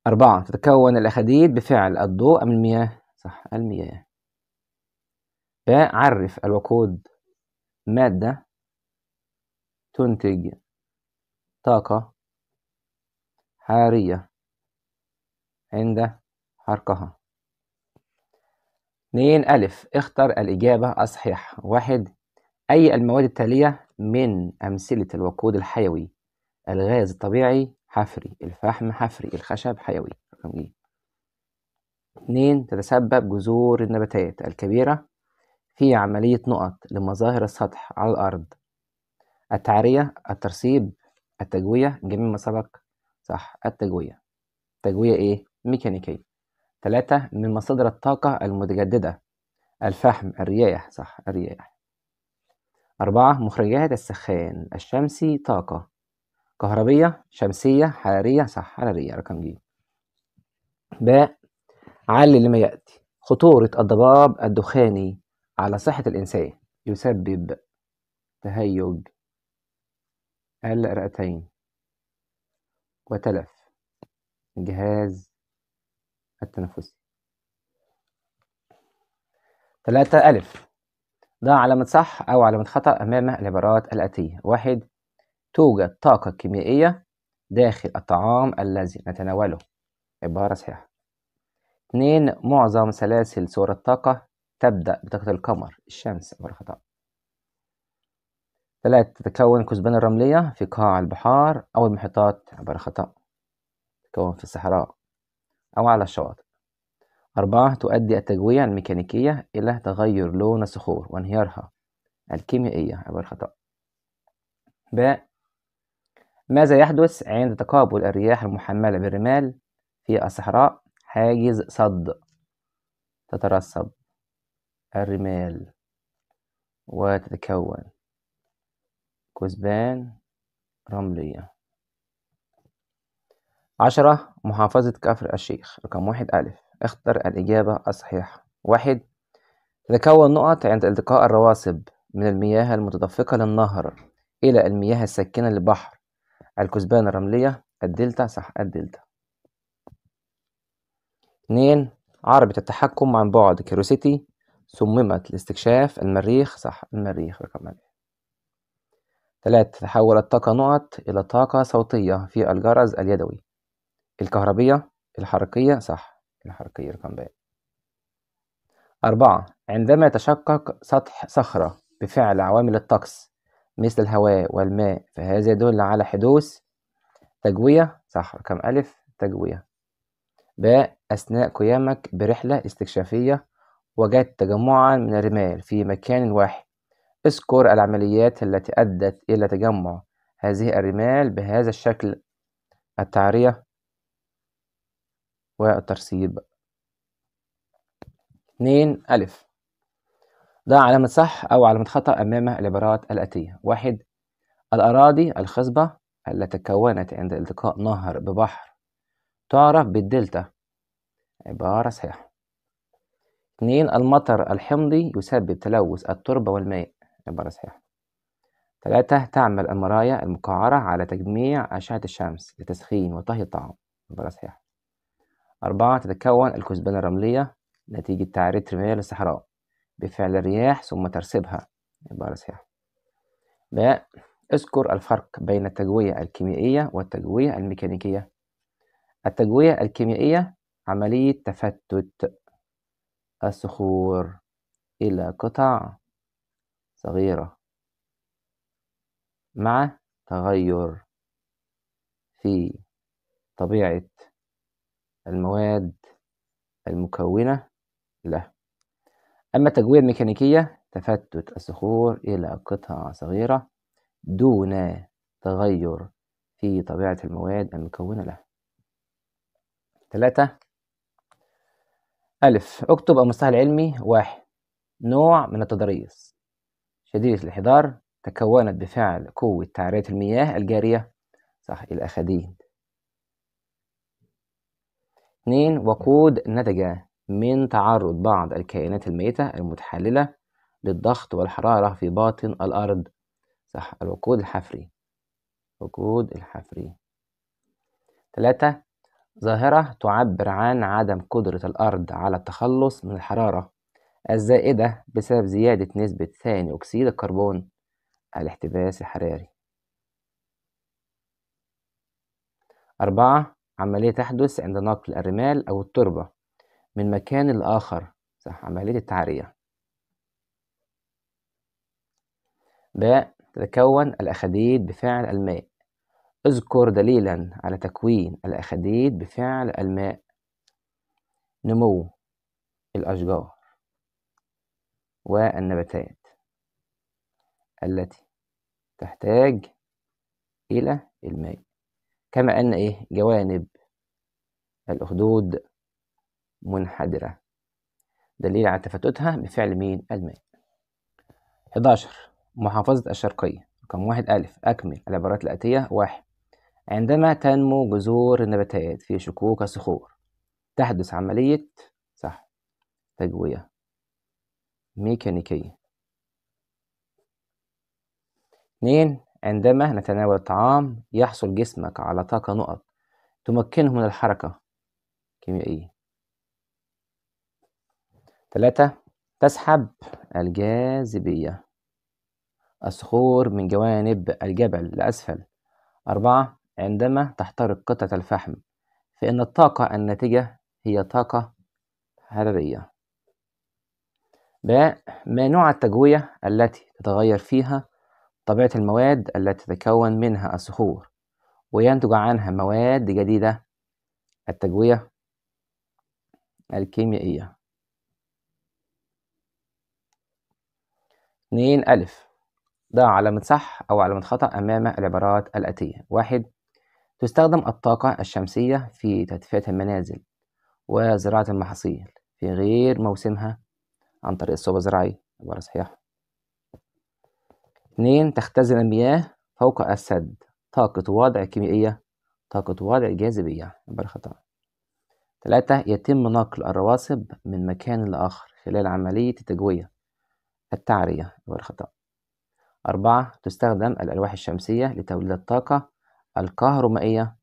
أربعة تتكون الأخاديد بفعل الضوء أم المياه صح المياه عرف الوقود مادة تنتج طاقة حرارية عند حرقها اثنين ألف اختر الإجابة الصحيحة واحد أي المواد التالية من أمثلة الوقود الحيوي الغاز الطبيعي حفري الفحم حفري الخشب حيوي رقم جي إيه؟ اتنين تتسبب جذور النباتات الكبيرة في عملية نقط لمظاهر السطح على الأرض التعرية الترسيب التجوية جميع ما سبق صح التجوية تجوية إيه؟ ميكانيكية ثلاثة من مصادر الطاقة المتجددة الفحم الرياح صح الرياح أربعة مخرجات السخان الشمسي طاقة كهربية شمسية حرارية صح حرارية رقم ج باء علل لما يأتي خطورة الضباب الدخاني على صحة الإنسان يسبب تهيج الرئتين وتلف الجهاز التنفسي ثلاثة ألف ضع علامة صح أو علامة خطأ أمام العبارات الآتية واحد توجد طاقة كيميائية داخل الطعام الذي نتناوله عبارة صحيحة اثنين معظم سلاسل صور الطاقة تبدأ بطاقة القمر الشمس عبارة خطأ طلعت تتكون الكثبان الرملية في قاع البحار أو المحيطات عبر خطأ تتكون في الصحراء أو على الشواطئ أربعة تؤدي التجويع الميكانيكية إلى تغير لون الصخور وانهيارها الكيميائية عبر خطأ ب ماذا يحدث عند تقابل الرياح المحملة بالرمال في الصحراء حاجز صد تترسب الرمال وتتكون كثبان رملية عشرة محافظة كفر الشيخ رقم واحد ألف اختر الإجابة الصحيحة واحد تتكون نقط عند التقاء الرواسب من المياه المتدفقة للنهر إلى المياه الساكنة للبحر الكثبان الرملية الدلتا صح الدلتا اتنين عربة التحكم عن بعد كيروسيتي صممت لاستكشاف المريخ صح المريخ رقم ألف تلاتة تحول الطاقة نقط إلى طاقة صوتية في الجرس اليدوي الكهربية الحركية صح الحركية رقم ب أربعة عندما يتشقق سطح صخرة بفعل عوامل الطقس مثل الهواء والماء فهذا يدل على حدوث تجوية صح رقم ألف تجوية باء أثناء قيامك برحلة استكشافية وجدت تجمعا من الرمال في مكان واحد اذكر العمليات التي أدت إلى تجمع هذه الرمال بهذا الشكل التعرية والترسيب اتنين ألف ضع علامة صح أو علامة خطأ أمام العبارات الآتية واحد الأراضي الخصبة التي تكونت عند التقاء نهر ببحر تعرف بالدلتا عبارة صحيحة اتنين المطر الحمضي يسبب تلوث التربة والماء عبارة صحيحة ثلاثة تعمل المرايا المقعرة على تجميع أشعة الشمس لتسخين وطهي الطعام عبارة صحيحة أربعة تتكون الكثبان الرملية نتيجة تعرية المياه للصحراء بفعل الرياح ثم ترسبها عبارة صحيحة باء اذكر الفرق بين التجوية الكيميائية والتجوية الميكانيكية التجوية الكيميائية عملية تفتت الصخور إلى قطع صغيرة مع تغير في طبيعة المواد المكونة له أما التجويع الميكانيكية تفتت الصخور إلى قطع صغيرة دون تغير في طبيعة المواد المكونة له ثلاثة ألف اكتب المصطلح العلمي واحد نوع من التضاريس شديدة الحضار تكونت بفعل قوة تعرية المياه الجارية صح إلى أخديد اثنين وقود نتج من تعرض بعض الكائنات الميتة المتحللة للضغط والحرارة في باطن الأرض صح الوقود الحفري وقود الحفري ثلاثة ظاهرة تعبر عن عدم قدرة الأرض على التخلص من الحرارة الزائدة بسبب زيادة نسبة ثاني أكسيد الكربون الاحتباس الحراري أربعة عملية تحدث عند نقل الرمال أو التربة من مكان لآخر صح عملية التعرية باء تتكون الأخديد بفعل الماء اذكر دليلا على تكوين الأخديد بفعل الماء نمو الأشجار والنباتات التي تحتاج إلى الماء كما أن إيه جوانب الأخدود منحدرة دليل على تفتتها بفعل مين الماء 11 محافظة الشرقية رقم واحد ألف أكمل العبارات الآتية واحد عندما تنمو جذور النباتات في شكوك الصخور تحدث عملية صح تجوية ميكانيكية اثنين عندما نتناول الطعام يحصل جسمك على طاقة نقط تمكنه من الحركة كيميائية تلاتة تسحب الجاذبية الصخور من جوانب الجبل لأسفل أربعة عندما تحترق قطعة الفحم فإن الطاقة الناتجة هي طاقة حرارية ما نوع التجوية التي تتغير فيها طبيعة المواد التي تتكون منها الصخور وينتج عنها مواد جديدة التجوية الكيميائية اتنين ألف ضع علامة صح أو علامة خطأ أمام العبارات الآتية واحد تستخدم الطاقة الشمسية في تدفئة المنازل وزراعة المحاصيل في غير موسمها عن طريق الصوبة الزراعية عبارة صحيحة اتنين تختزن المياه فوق السد طاقة وضع كيميائية طاقة وضع جاذبية عبارة خطأ تلاتة يتم نقل الرواسب من مكان لآخر خلال عملية التجوية التعرية عبارة خطأ أربعة تستخدم الألواح الشمسية لتوليد الطاقة الكهرومائية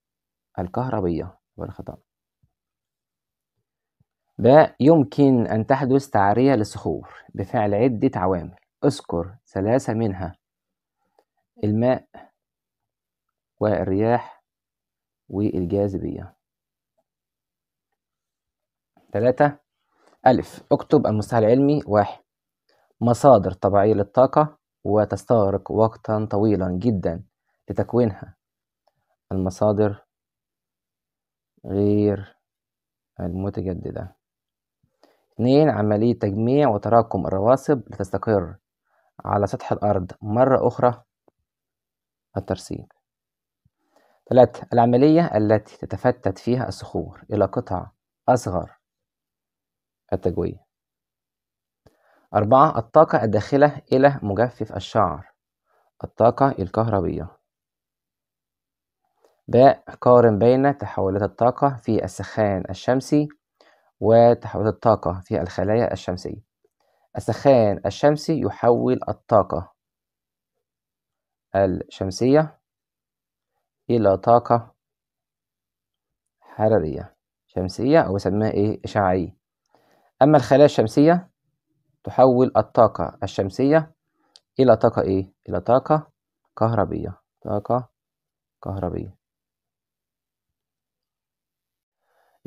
الكهربية عبارة خطأ باء يمكن أن تحدث تعرية للصخور بفعل عدة عوامل اذكر ثلاثة منها الماء والرياح والجاذبية ثلاثة ألف اكتب المستوى العلمي واحد مصادر طبيعية للطاقة وتستغرق وقتا طويلا جدا لتكوينها المصادر غير المتجددة 2 عملية تجميع وتراكم الرواسب لتستقر على سطح الأرض مرة أخرى الترسيب 3 العملية التي تتفتت فيها الصخور إلى قطع أصغر التجوية 4 الطاقة الداخلة إلى مجفف الشعر الطاقة الكهربية باء قارن بين تحولات الطاقة في السخان الشمسي وتحويل الطاقة في الخلايا الشمسية السخان الشمسي يحول الطاقة الشمسية إلى طاقة حرارية شمسية أو يسميها إيه إشعاعية أما الخلايا الشمسية تحول الطاقة الشمسية إلى طاقة إيه؟ إلى طاقة كهربية طاقة كهربية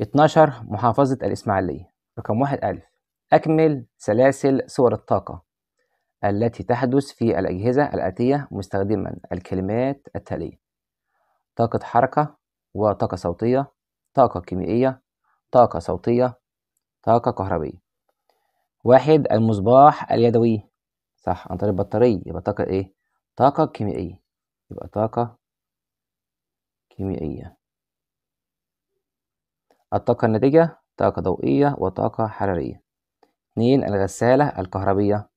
12 محافظة الإسماعيلية رقم واحد ألف أكمل سلاسل صور الطاقة التي تحدث في الأجهزة الآتية مستخدما الكلمات التالية طاقة حركة وطاقة صوتية طاقة كيميائية طاقة صوتية طاقة كهربية واحد المصباح اليدوي صح عن طريق البطارية يبقى طاقة إيه؟ طاقة كيميائية يبقى طاقة كيميائية الطاقة الناتجة طاقة ضوئية وطاقة حرارية اتنين الغسالة الكهربية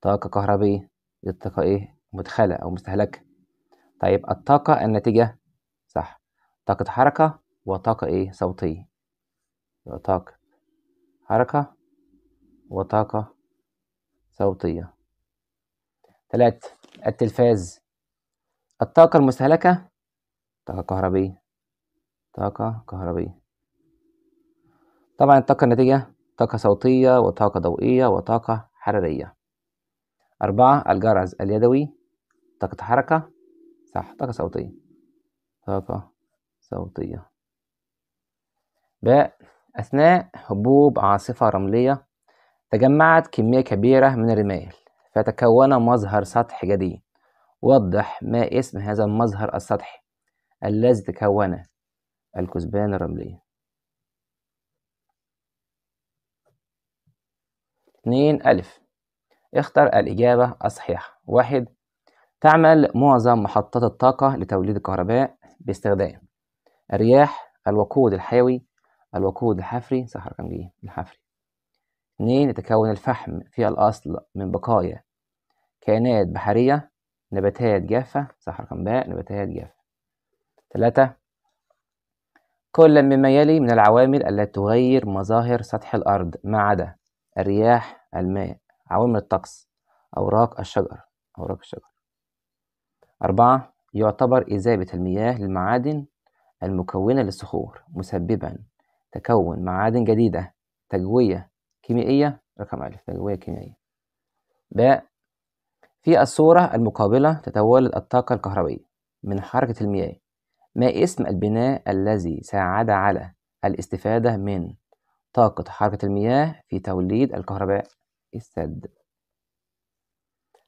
طاقة كهربية دي الطاقة ايه مدخلة أو مستهلكة طيب الطاقة الناتجة صح طاقة حركة وطاقة ايه صوتية طاقة حركة وطاقة صوتية تلاتة التلفاز الطاقة المستهلكة طاقة كهربية طاقة كهربية طبعا الطاقة الناتجة طاقة صوتية وطاقة ضوئية وطاقة حرارية أربعة الجرس اليدوي طاقة حركة صح طاقة صوتية طاقة صوتية باء أثناء هبوب عاصفة رملية تجمعت كمية كبيرة من الرمال فتكون مظهر سطح جديد وضح ما اسم هذا المظهر السطحي الذي تكون الكثبان الرملية 2 ألف اختر الإجابة الصحيحة واحد تعمل معظم محطات الطاقة لتوليد الكهرباء باستخدام الرياح الوقود الحيوي الوقود الحفري صح رقم جي الحفري اتنين يتكون الفحم في الأصل من بقايا كائنات بحرية نباتات جافة صح رقم باء نباتات جافة تلاتة كل مما يلي من العوامل التي تغير مظاهر سطح الأرض ما عدا الرياح الماء عوامل الطقس أوراق الشجر أوراق الشجر أربعة يعتبر إذابة المياه للمعادن المكونة للصخور مسببا تكون معادن جديدة تجوية كيميائية رقم ألف تجوية كيميائية باء في الصورة المقابلة تتولد الطاقة الكهربية من حركة المياه ما اسم البناء الذي ساعد على الاستفادة من طاقة حركة المياه في توليد الكهرباء السد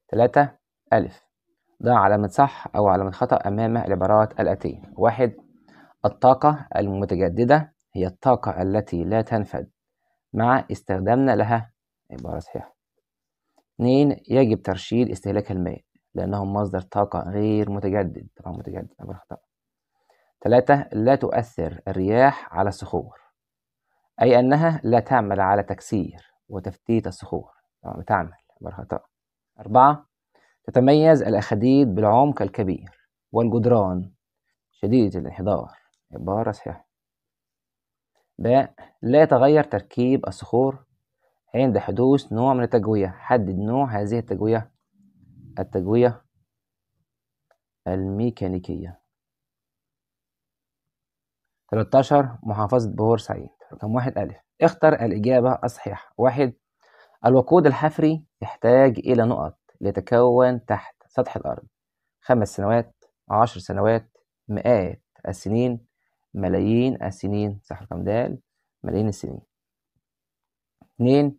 تلاتة ألف ضع علامة صح أو علامة خطأ أمام العبارات الآتية واحد الطاقة المتجددة هي الطاقة التي لا تنفد مع استخدامنا لها عبارة صحيحة اثنين يجب ترشيد استهلاك الماء لأنه مصدر طاقة غير متجدد طبعا متجدد عبارة خطأ تلاتة لا تؤثر الرياح على الصخور أي أنها لا تعمل على تكسير وتفتيت الصخور تعمل برهطاء أربعة تتميز الأخاديد بالعمق الكبير والجدران شديدة الانحدار عبارة صحيحة باء لا يتغير تركيب الصخور عند حدوث نوع من التجوية حدد نوع هذه التجوية التجوية الميكانيكية 13 محافظة بورسعيد رقم واحد ألف اختر الإجابة الصحيحة واحد الوقود الحفري يحتاج إلى نقط ليتكون تحت سطح الأرض خمس سنوات عشر سنوات مئات السنين ملايين السنين صح رقم د ملايين السنين اتنين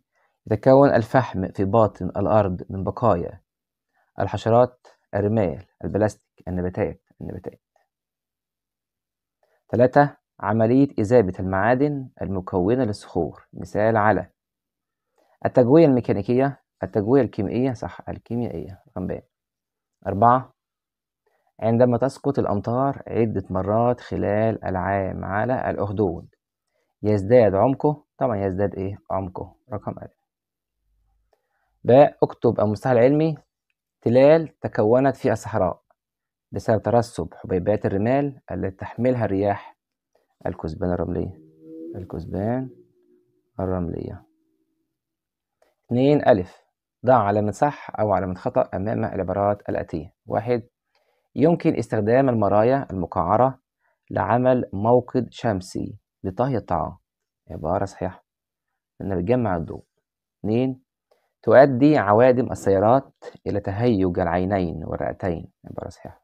يتكون الفحم في باطن الأرض من بقايا الحشرات الرمال البلاستيك النباتات النباتات ثلاثة عملية إذابة المعادن المكونة للصخور مثال على التجوية الميكانيكية التجوية الكيميائية صح الكيميائية رقم ب أربعة عندما تسقط الأمطار عدة مرات خلال العام على الأخدود يزداد عمقه طبعا يزداد إيه عمقه رقم ألف باء اكتب المصطلح العلمي تلال تكونت في الصحراء بسبب ترسب حبيبات الرمال التي تحملها الرياح الكثبان الرملية الكثبان الرملية اتنين ألف ضع علامة صح أو علامة خطأ أمام العبارات الآتية واحد يمكن استخدام المرايا المقعرة لعمل موقد شمسي لطهي الطعام عبارة صحيحة لأنها بتجمع الضوء اتنين تؤدي عوادم السيارات إلى تهيج العينين والرئتين عبارة صحيحة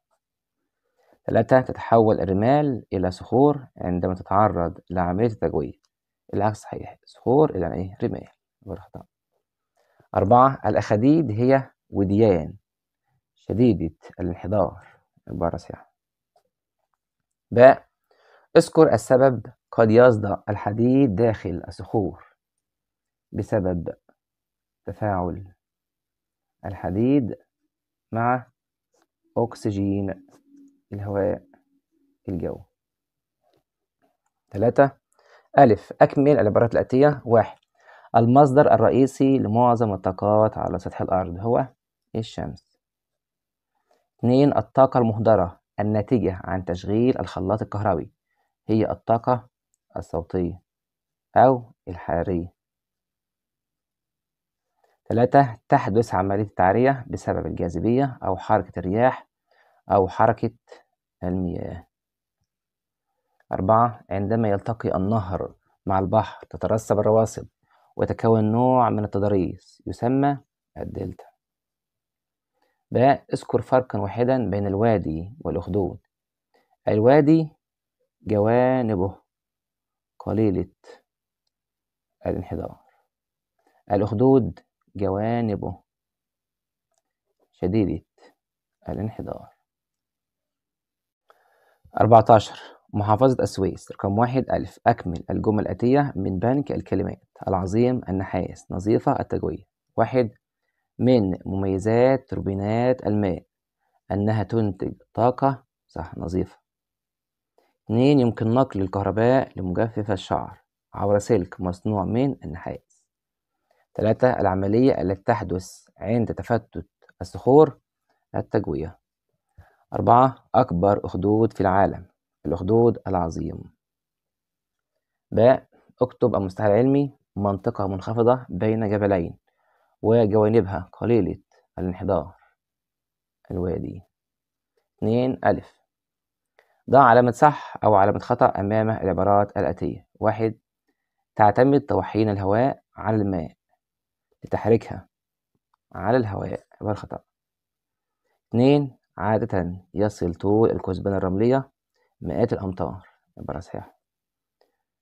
ثلاثة تتحول الرمال إلى صخور عندما تتعرض لعملية التجويف العكس صحيح صخور إلى إيه رمال براحتها أربعة الأخاديد هي وديان شديدة الانحدار عبارة صحيحة باء اذكر السبب قد يصدأ الحديد داخل الصخور بسبب تفاعل الحديد مع أكسجين الهواء الجو ثلاثة ألف أكمل العبارات الآتية واحد المصدر الرئيسي لمعظم الطاقات على سطح الأرض هو الشمس اثنين الطاقة المهدرة الناتجة عن تشغيل الخلاط الكهربي هي الطاقة الصوتية أو الحرارية ثلاثة تحدث عملية التعرية بسبب الجاذبية أو حركة الرياح أو حركة المياه أربعة عندما يلتقي النهر مع البحر تترسب الرواسب ويتكون نوع من التضاريس يسمى الدلتا ب اذكر فرقا واحدا بين الوادي والأخدود الوادي جوانبه قليلة الانحدار الأخدود جوانبه شديدة الانحدار 14 محافظة السويس رقم واحد ألف أكمل الجمل الآتية من بنك الكلمات العظيم النحاس نظيفة التجوية واحد من مميزات توربينات الماء أنها تنتج طاقة صح نظيفة اتنين يمكن نقل الكهرباء لمجفف الشعر عبر سلك مصنوع من النحاس تلاتة العملية التي تحدث عند تفتت الصخور التجوية أربعة أكبر أخدود في العالم الأخدود العظيم باء اكتب المستحيل العلمي منطقة منخفضة بين جبلين وجوانبها قليلة الانحدار الوادي اتنين ألف ضع علامة صح أو علامة خطأ أمام العبارات الآتية واحد تعتمد توحين الهواء على الماء لتحريكها على الهواء عبارة خطأ اتنين عادة يصل طول الكثبان الرملية مئات الأمتار عبارة صحيحة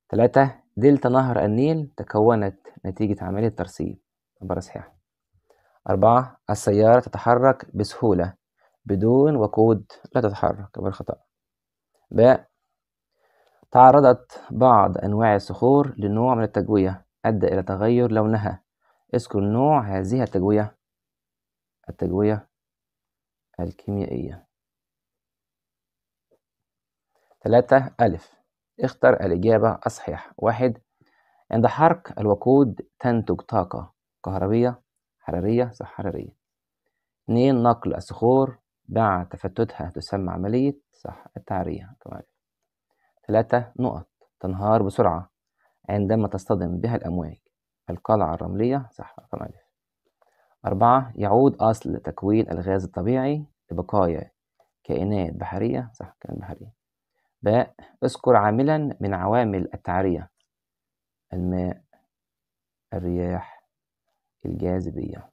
تلاتة دلتا نهر النيل تكونت نتيجة عملية ترسيب عبارة صحيحة أربعة السيارة تتحرك بسهولة بدون وقود لا تتحرك عبارة خطأ باء تعرضت بعض أنواع الصخور لنوع من التجوية أدى إلى تغير لونها اذكر نوع هذه التجوية التجوية الكيميائية ثلاثة ألف اختر الإجابة الصحيحة واحد عند حرق الوقود تنتج طاقة كهربية حرارية صح حرارية اثنين نقل الصخور بعد تفتتها تسمى عملية صح التعرية كمان طيب. ثلاثة نقط تنهار بسرعة عندما تصطدم بها الأمواج القلعة الرملية صح رقم طيب. ألف أربعة يعود أصل تكوين الغاز الطبيعي لبقايا كائنات بحرية صح كائنات بحرية باء اذكر عاملا من عوامل التعرية الماء الرياح الجاذبية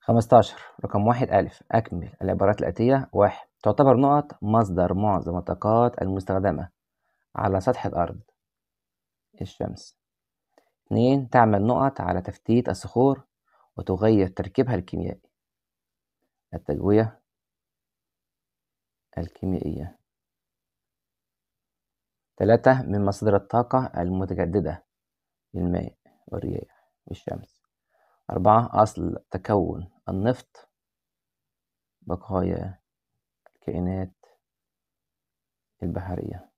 15 رقم واحد ألف أكمل العبارات الآتية واحد تعتبر نقط مصدر معظم الطاقات المستخدمة على سطح الأرض الشمس اتنين تعمل نقط على تفتيت الصخور وتغير تركيبها الكيميائي التجوية الكيميائية تلاتة من مصادر الطاقة المتجددة الماء والرياح والشمس أربعة أصل تكون النفط بقايا الكائنات البحرية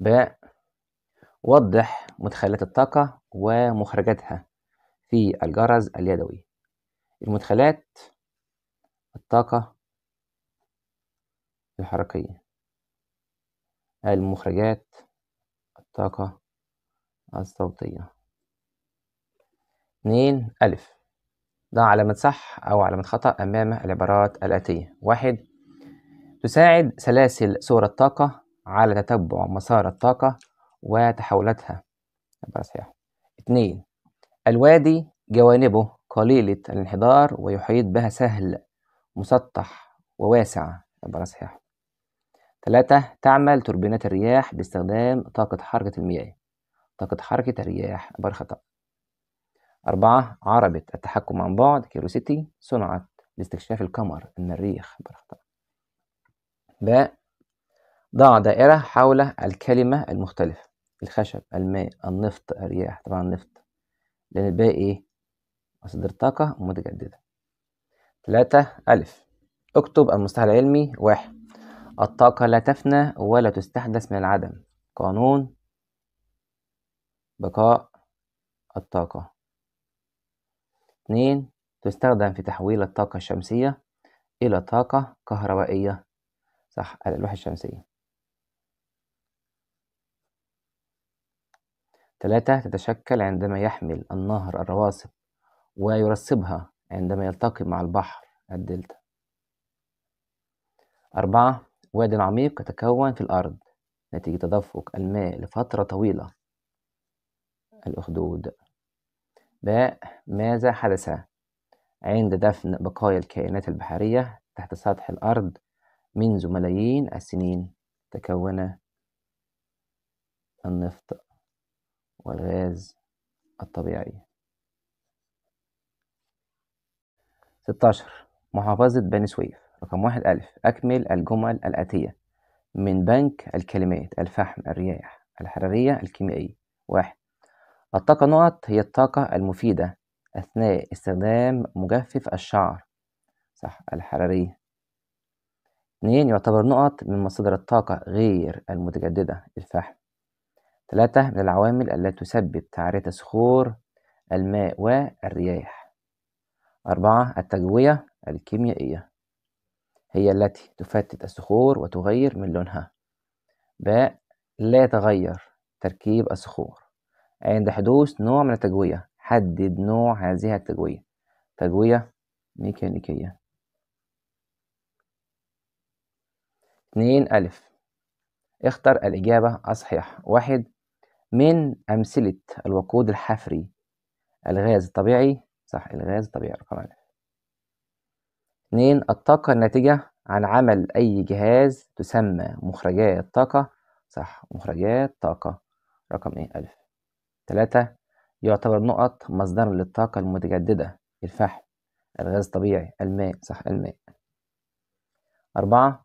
باء وضح مدخلات الطاقة ومخرجاتها في الجرس اليدوي المدخلات الطاقة الحركية المخرجات الطاقة الصوتية اثنين ألف ضع علامة صح أو علامة خطأ أمام العبارات الآتية واحد تساعد سلاسل صور الطاقة على تتبع مسار الطاقة وتحولاتها عبارة صحيحة اثنين الوادي جوانبه قليلة الانحدار ويحيط بها سهل مسطح وواسع عبارة صحيحة ثلاثة تعمل توربينات الرياح باستخدام طاقة حركة المياه طاقة حركة الرياح عبارة خطأ أربعة عربة التحكم عن بعد كيروسيتي صنعت لاستكشاف القمر المريخ عبارة خطأ باء ضع دائرة حول الكلمة المختلفة الخشب الماء النفط الرياح طبعا النفط لأن الباقي إيه مصادر طاقة متجددة ثلاثة ألف اكتب المصطلح العلمي واحد الطاقة لا تفنى ولا تستحدث من العدم قانون بقاء الطاقة اثنين تستخدم في تحويل الطاقة الشمسية إلى طاقة كهربائية صح الألواح الشمسية ثلاثة تتشكل عندما يحمل النهر الرواسب ويرسبها عندما يلتقي مع البحر الدلتا أربعة واد عميق يتكون في الأرض نتيجة تدفق الماء لفترة طويلة الأخدود باء ماذا حدث عند دفن بقايا الكائنات البحرية تحت سطح الأرض منذ ملايين السنين تكون النفط والغاز الطبيعية 16 محافظة بني سويف رقم واحد ألف أكمل الجمل الآتية من بنك الكلمات الفحم الرياح الحرارية الكيميائية واحد الطاقة نقط هي الطاقة المفيدة أثناء استخدام مجفف الشعر صح الحرارية اتنين يعتبر نقط من مصادر الطاقة غير المتجددة الفحم ثلاثة من العوامل التي تسبب تعرية الصخور الماء والرياح أربعة التجوية الكيميائية هي التي تفتت الصخور وتغير من لونها باء لا يتغير تركيب الصخور عند حدوث نوع من التجوية حدد نوع هذه التجوية تجوية ميكانيكية اتنين ألف اختر الإجابة الصحيحة واحد من أمثلة الوقود الحفري الغاز الطبيعي صح الغاز الطبيعي رقم ألف اتنين الطاقة الناتجة عن عمل أي جهاز تسمى مخرجات طاقة صح مخرجات طاقة رقم إيه ألف تلاتة يعتبر نقط مصدر للطاقة المتجددة الفحم الغاز الطبيعي الماء صح الماء أربعة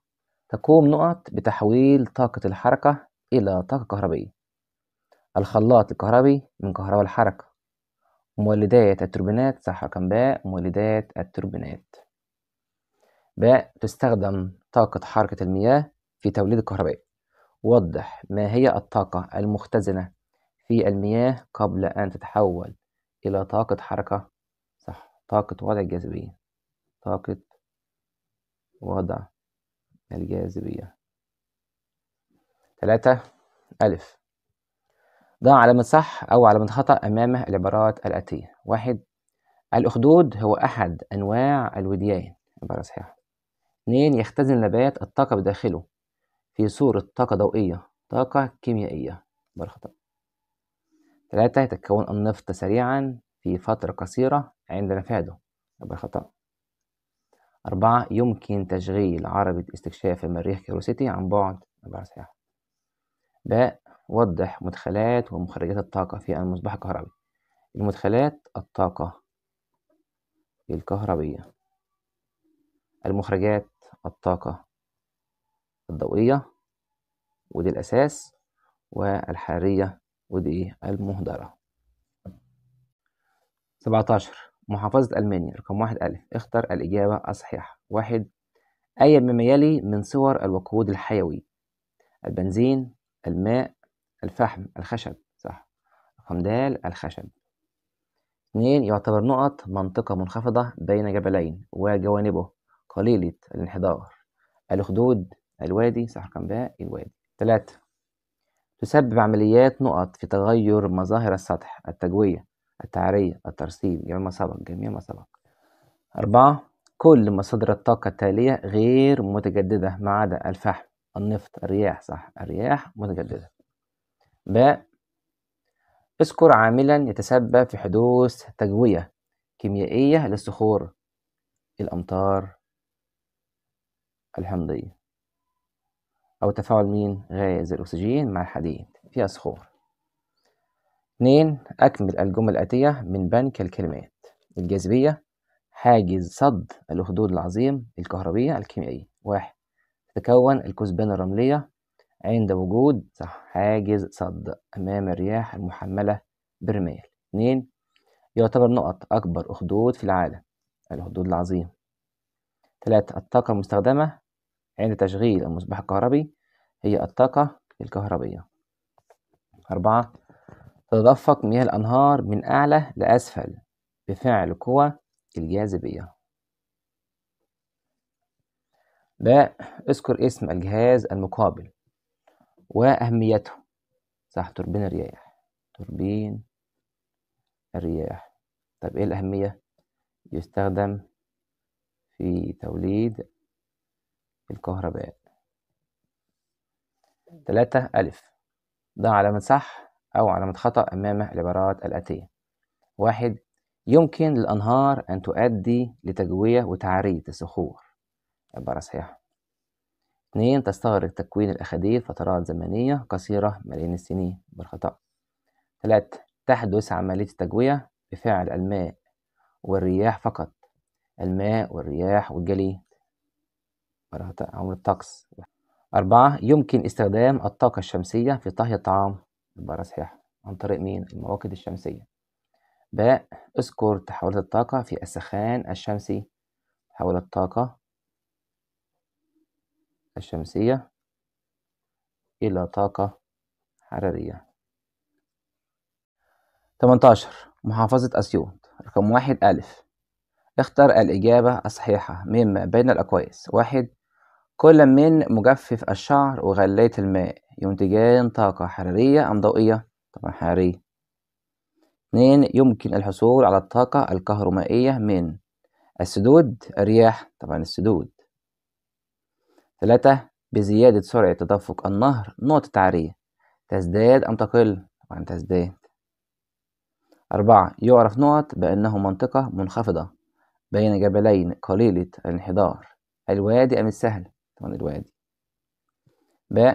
تقوم نقط بتحويل طاقة الحركة إلى طاقة كهربائية الخلاط الكهربي من كهرباء الحركة مولدات التوربينات صح رقم باء مولدات التوربينات باء تستخدم طاقة حركة المياه في توليد الكهرباء وضح ما هي الطاقة المختزنة في المياه قبل أن تتحول إلى طاقة حركة صح طاقة وضع الجاذبية طاقة وضع الجاذبية ثلاثة ألف ضع علامة صح أو علامة خطأ أمام العبارات الآتية واحد الأخدود هو أحد أنواع الوديان عبارة صحيحة اتنين يختزن نبات الطاقة بداخله في صورة طاقة ضوئية طاقة كيميائية عبارة خطأ تلاتة يتكون النفط سريعا في فترة قصيرة عند نفاده، عبارة خطأ أربعة يمكن تشغيل عربة استكشاف المريخ كيروسيتي عن بعد عبارة صحيحة باء وضح مدخلات ومخرجات الطاقة في المصباح الكهربي المدخلات الطاقة الكهربية المخرجات الطاقة الضوئية ودي الأساس والحرارية ودي المهدرة 17 محافظة ألمانيا رقم واحد ألف اختر الإجابة الصحيحة واحد أي مما يلي من صور الوقود الحيوي البنزين الماء الفحم الخشب صح رقم د الخشب اثنين يعتبر نقط منطقة منخفضة بين جبلين وجوانبه قليلة الانحدار الأخدود الوادي صح رقم باء الوادي تلاتة تسبب عمليات نقط في تغير مظاهر السطح التجوية التعرية الترسيب جميع ما سبق جميع ما سبق أربعة كل مصادر الطاقة التالية غير متجددة ما عدا الفحم النفط الرياح صح الرياح متجددة باء اذكر عاملا يتسبب في حدوث تجوية كيميائية للصخور الأمطار الحمضية أو تفاعل مين غاز الأكسجين مع الحديد في صخور اثنين أكمل الجمل الآتية من بنك الكلمات الجاذبية حاجز صد الأخدود العظيم الكهربية الكيميائية واحد تتكون الكثبان الرملية عند وجود صح حاجز صد أمام الرياح المحملة بالرمال اتنين يعتبر نقط أكبر أخدود في العالم الأخدود العظيم تلاتة الطاقة المستخدمة عند تشغيل المصباح الكهربي هي الطاقة الكهربية أربعة تتدفق مياه الأنهار من أعلى لأسفل بفعل قوى الجاذبية ب اذكر اسم الجهاز المقابل وأهميته صح توربين الرياح توربين الرياح طب إيه الأهمية؟ يستخدم في توليد الكهرباء تلاتة ألف ضع علامة صح أو علامة خطأ أمام العبارات الآتية واحد يمكن للأنهار أن تؤدي لتجوية وتعرية الصخور عبارة صحيحة اثنين تستغرق تكوين الأخاديد فترات زمنية قصيرة ملايين السنين بالخطأ ثلاثة تحدث عملية التجويع بفعل الماء والرياح فقط الماء والرياح والجلي بالخطأ عمر الطقس أربعة يمكن استخدام الطاقة الشمسية في طهي الطعام عبارة صحيحة عن طريق مين؟ المواقد الشمسية باء اذكر تحولات الطاقة في السخان الشمسي تحول الطاقة الشمسية إلى طاقة حرارية 18 محافظة أسيوط رقم واحد ألف اختر الإجابة الصحيحة مما بين الأقواس واحد كل من مجفف الشعر وغلية الماء ينتجان طاقة حرارية أم ضوئية؟ طبعا حرارية اتنين يمكن الحصول على الطاقة الكهرومائية من السدود الرياح طبعا السدود ثلاثة بزيادة سرعة تدفق النهر نقطة عارية تزداد أم تقل؟ طبعا تزداد أربعة يعرف نقط بأنه منطقة منخفضة بين جبلين قليلة الانحدار الوادي أم السهل؟ طبعا الوادي ب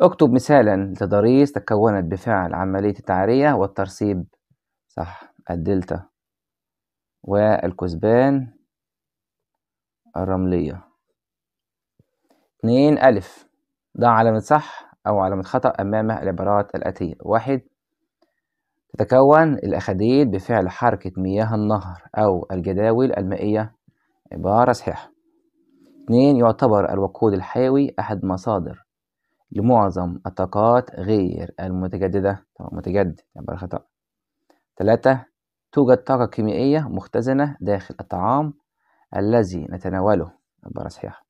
اكتب مثالا لتضاريس تكونت بفعل عملية التعرية والترسيب صح الدلتا والكثبان الرملية اتنين ألف ضع علامة صح أو علامة خطأ أمام العبارات الآتية واحد تتكون الأخاديد بفعل حركة مياه النهر أو الجداول المائية عبارة صحيحة اتنين يعتبر الوقود الحيوي أحد مصادر لمعظم الطاقات غير المتجددة طبعا متجدد عبارة خطأ تلاتة توجد طاقة كيميائية مختزنة داخل الطعام الذي نتناوله عبارة صحيحة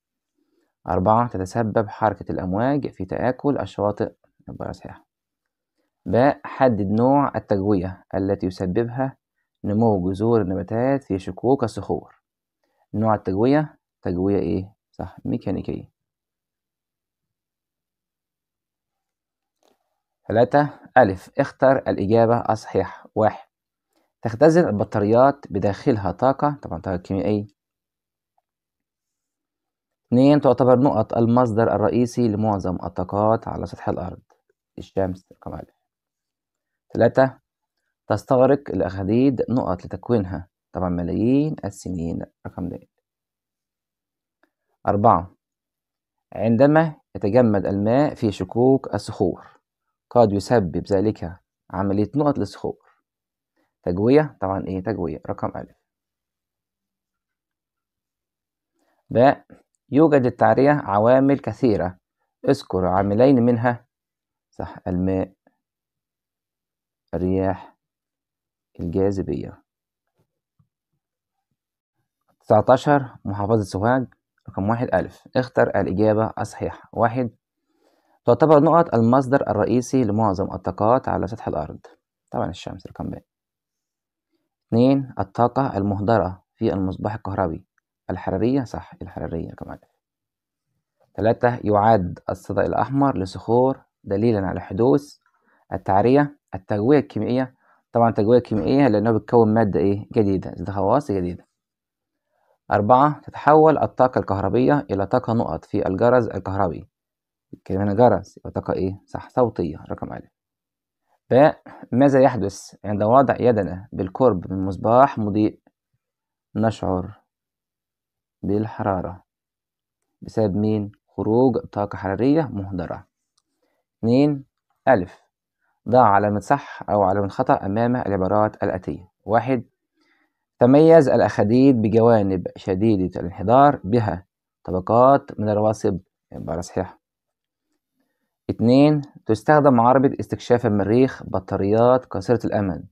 أربعة تتسبب حركة الأمواج في تآكل الشواطئ عبارة صحيحة ب حدد نوع التجوية التي يسببها نمو جذور النباتات في شقوق الصخور نوع التجوية تجوية إيه؟ صح ميكانيكية ثلاثة ألف اختر الإجابة الصحيحة واحد تختزل البطاريات بداخلها طاقة طبعا طاقة كيميائية اثنين تعتبر نقط المصدر الرئيسي لمعظم الطاقات على سطح الأرض الشمس رقم ألف ثلاثة تستغرق الأخاديد نقط لتكوينها طبعا ملايين السنين رقم اتنين أربعة عندما يتجمد الماء في شكوك الصخور قد يسبب ذلك عملية نقط للصخور تجوية طبعا ايه تجوية رقم ألف باء يوجد للتعرية عوامل كثيرة اذكر عاملين منها صح الماء الرياح الجاذبية 19 محافظة سوهاج رقم واحد ألف اختر الإجابة الصحيحة واحد تعتبر نقط المصدر الرئيسي لمعظم الطاقات على سطح الأرض طبعا الشمس رقم ب اتنين الطاقة المهدرة في المصباح الكهربي الحرارية صح إيه الحرارية كمان ثلاثة يعد الصدأ الأحمر لصخور دليلا على حدوث التعرية التجوية الكيميائية طبعا التجوية الكيميائية لأنه بتكون مادة إيه جديدة ذات خواص جديدة أربعة تتحول الطاقة الكهربية إلى طاقة نقط في الجرس الكهربي كلمة جرس طاقة إيه صح صوتية رقم ألف باء ماذا يحدث عند وضع يدنا بالقرب من مصباح مضيء نشعر بالحرارة بسبب مين خروج طاقة حرارية مهدرة اتنين ألف ضع علامة صح أو علامة خطأ أمام العبارات الآتية واحد تميز الأخاديد بجوانب شديدة الانحدار بها طبقات من الرواسب عبارة صحيحة اتنين تستخدم عربة استكشاف المريخ بطاريات قصيرة الأمد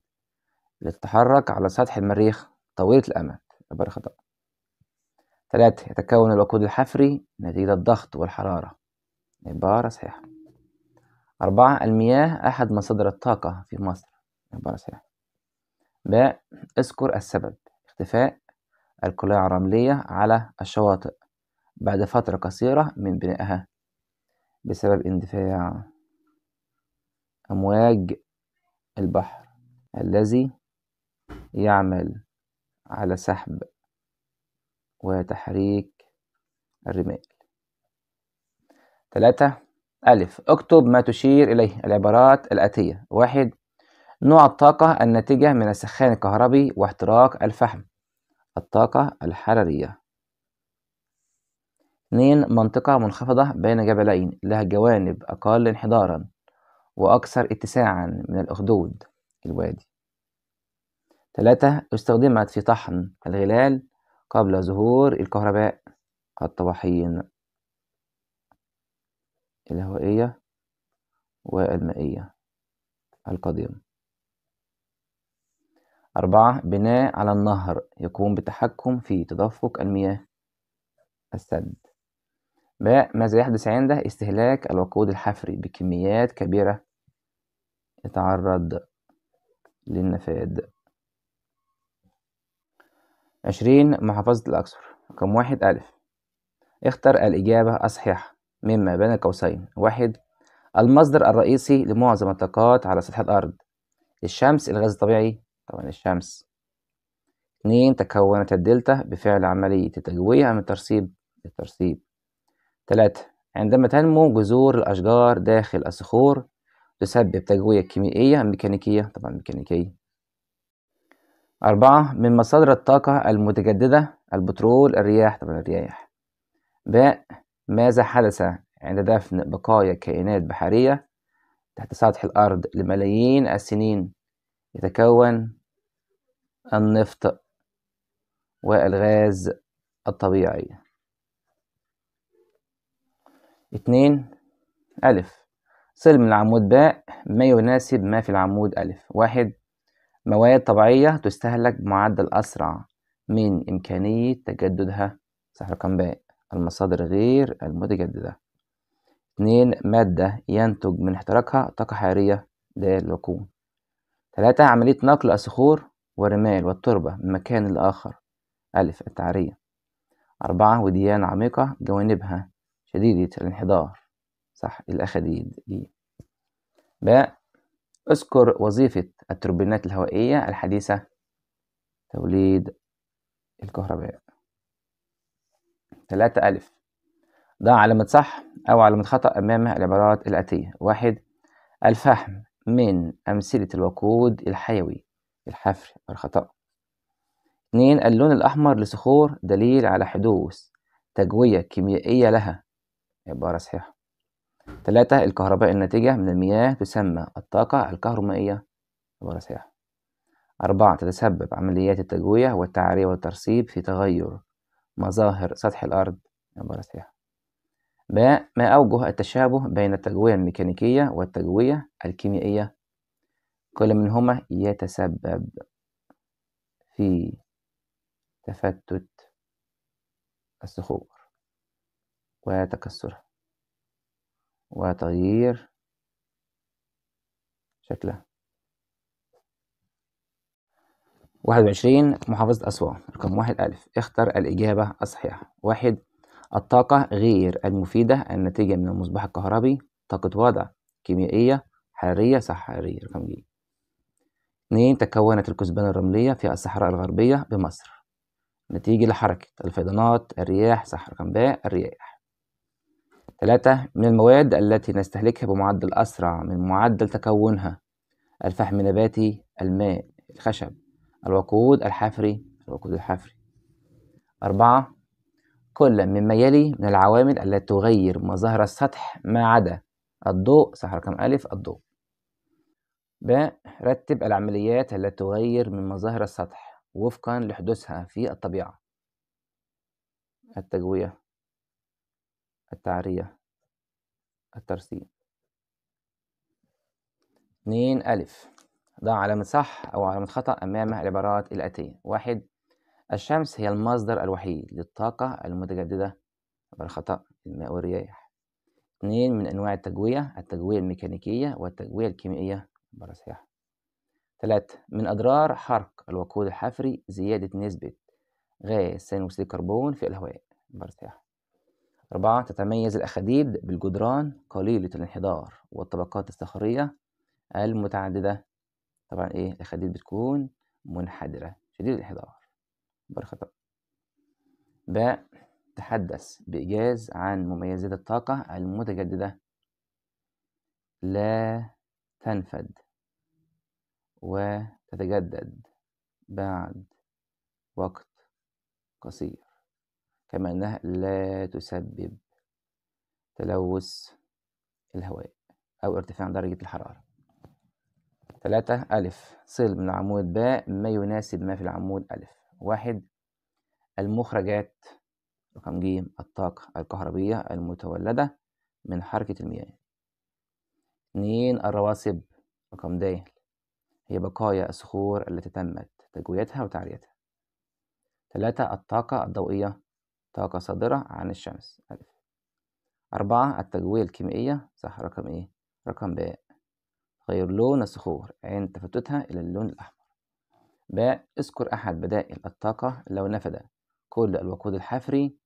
لتتحرك على سطح المريخ طويلة الأمد عبارة خطأ ثلاثة يتكون الوقود الحفري نتيجة الضغط والحرارة عبارة صحيحة أربعة المياه أحد مصادر الطاقة في مصر عبارة صحيحة باء اذكر السبب اختفاء القلاع الرملية على الشواطئ بعد فترة قصيرة من بنائها بسبب اندفاع أمواج البحر الذي يعمل على سحب وتحريك الرمال ثلاثة ألف اكتب ما تشير إليه العبارات الآتية واحد نوع الطاقة الناتجة من السخان الكهربي واحتراق الفحم الطاقة الحرارية اثنين منطقة منخفضة بين جبلين لها جوانب أقل انحدارا وأكثر اتساعا من الأخدود الوادي ثلاثة استخدمت في طحن الغلال قبل ظهور الكهرباء الطواحين الهوائية والمائية القديمة أربعة بناء على النهر يقوم بالتحكم في تدفق المياه السد باء ماذا يحدث عنده استهلاك الوقود الحفري بكميات كبيرة يتعرض للنفاد عشرين محافظة الأقصر رقم واحد ألف اختر الإجابة الصحيحة مما بين قوسين واحد المصدر الرئيسي لمعظم الطاقات على سطح الأرض الشمس الغاز الطبيعي طبعا الشمس اتنين تكونت الدلتا بفعل عملية التجويع من الترسيب الترسيب تلاتة عندما تنمو جذور الأشجار داخل الصخور تسبب تجوية كيميائية ميكانيكية طبعا ميكانيكية أربعة من مصادر الطاقة المتجددة البترول الرياح طبعا الرياح باء ماذا حدث عند دفن بقايا كائنات بحرية تحت سطح الأرض لملايين السنين يتكون النفط والغاز الطبيعي اتنين ألف صل من العمود باء ما يناسب ما في العمود ألف واحد مواد طبيعية تستهلك بمعدل أسرع من إمكانية تجددها صح رقم باء المصادر غير المتجددة اتنين مادة ينتج من احتراقها طاقة حرارية د الوقود تلاتة عملية نقل الصخور والرمال والتربة من مكان لآخر ألف التعرية أربعة وديان عميقة جوانبها شديدة الانحدار صح الأخديد ب إيه. باء اذكر وظيفة التوربينات الهوائية الحديثة توليد الكهرباء ثلاثة ألف ضع علامة صح أو علامة خطأ أمام العبارات الآتية واحد الفحم من أمثلة الوقود الحيوي الحفر الخطأ اثنين اللون الأحمر لصخور دليل على حدوث تجوية كيميائية لها عبارة صحيحة تلاتة الكهرباء الناتجة من المياه تسمى الطاقة الكهرومائية عبارة صحيحة أربعة تتسبب عمليات التجوية والتعرية والترسيب في تغير مظاهر سطح الأرض عبارة صحيحة ب ما أوجه التشابه بين التجوية الميكانيكية والتجوية الكيميائية كل منهما يتسبب في تفتت الصخور وتكسرها وتغيير شكلها واحد وعشرين محافظة أسوان رقم واحد ألف اختر الإجابة الصحيحة واحد الطاقة غير المفيدة الناتجة من المصباح الكهربي طاقة وضع كيميائية حرارية صح حرارية رقم جي اثنين تكونت الكثبان الرملية في الصحراء الغربية بمصر نتيجة لحركة الفيضانات الرياح صح رقم ب الرياح ثلاثة من المواد التي نستهلكها بمعدل أسرع من معدل تكونها الفحم النباتي الماء الخشب الوقود الحفري الوقود الحفري أربعة كل مما يلي من العوامل التي تغير مظاهر السطح ما عدا الضوء صح رقم ألف الضوء ب رتب العمليات التي تغير من مظاهر السطح وفقا لحدوثها في الطبيعة التجوية التعرية الترسيم اتنين ألف ضع علامة صح أو علامة خطأ أمام العبارات الآتية واحد الشمس هي المصدر الوحيد للطاقة المتجددة عبارة خطأ الماء والرياح اثنين من أنواع التجوية التجوية الميكانيكية والتجوية الكيميائية عبارة صحيحة ثلاثة من أضرار حرق الوقود الحفري زيادة نسبة غاز ثاني أكسيد الكربون في الهواء عبارة صحيحة أربعة تتميز الأخاديد بالجدران قليلة الانحدار والطبقات الصخرية المتعددة طبعا إيه الأخاديد بتكون منحدرة شديد الانحدار بالخطأ باء تحدث بإيجاز عن مميزات الطاقة المتجددة لا تنفد وتتجدد بعد وقت قصير كما أنها لا تسبب تلوث الهواء أو ارتفاع درجة الحرارة ثلاثة ألف صل من عمود باء ما يناسب ما في العمود ألف واحد المخرجات رقم ج الطاقة الكهربية المتولدة من حركة المياه اتنين الرواسب رقم د هي بقايا الصخور التي تمت تجويتها وتعريتها ثلاثة الطاقة الضوئية طاقة صادرة عن الشمس ألف أربعة التجوية الكيميائية صح رقم إيه؟ رقم باء غير لون الصخور عند تفتتها إلى اللون الأحمر باء اذكر أحد بدائل الطاقة لو نفد كل الوقود الحفري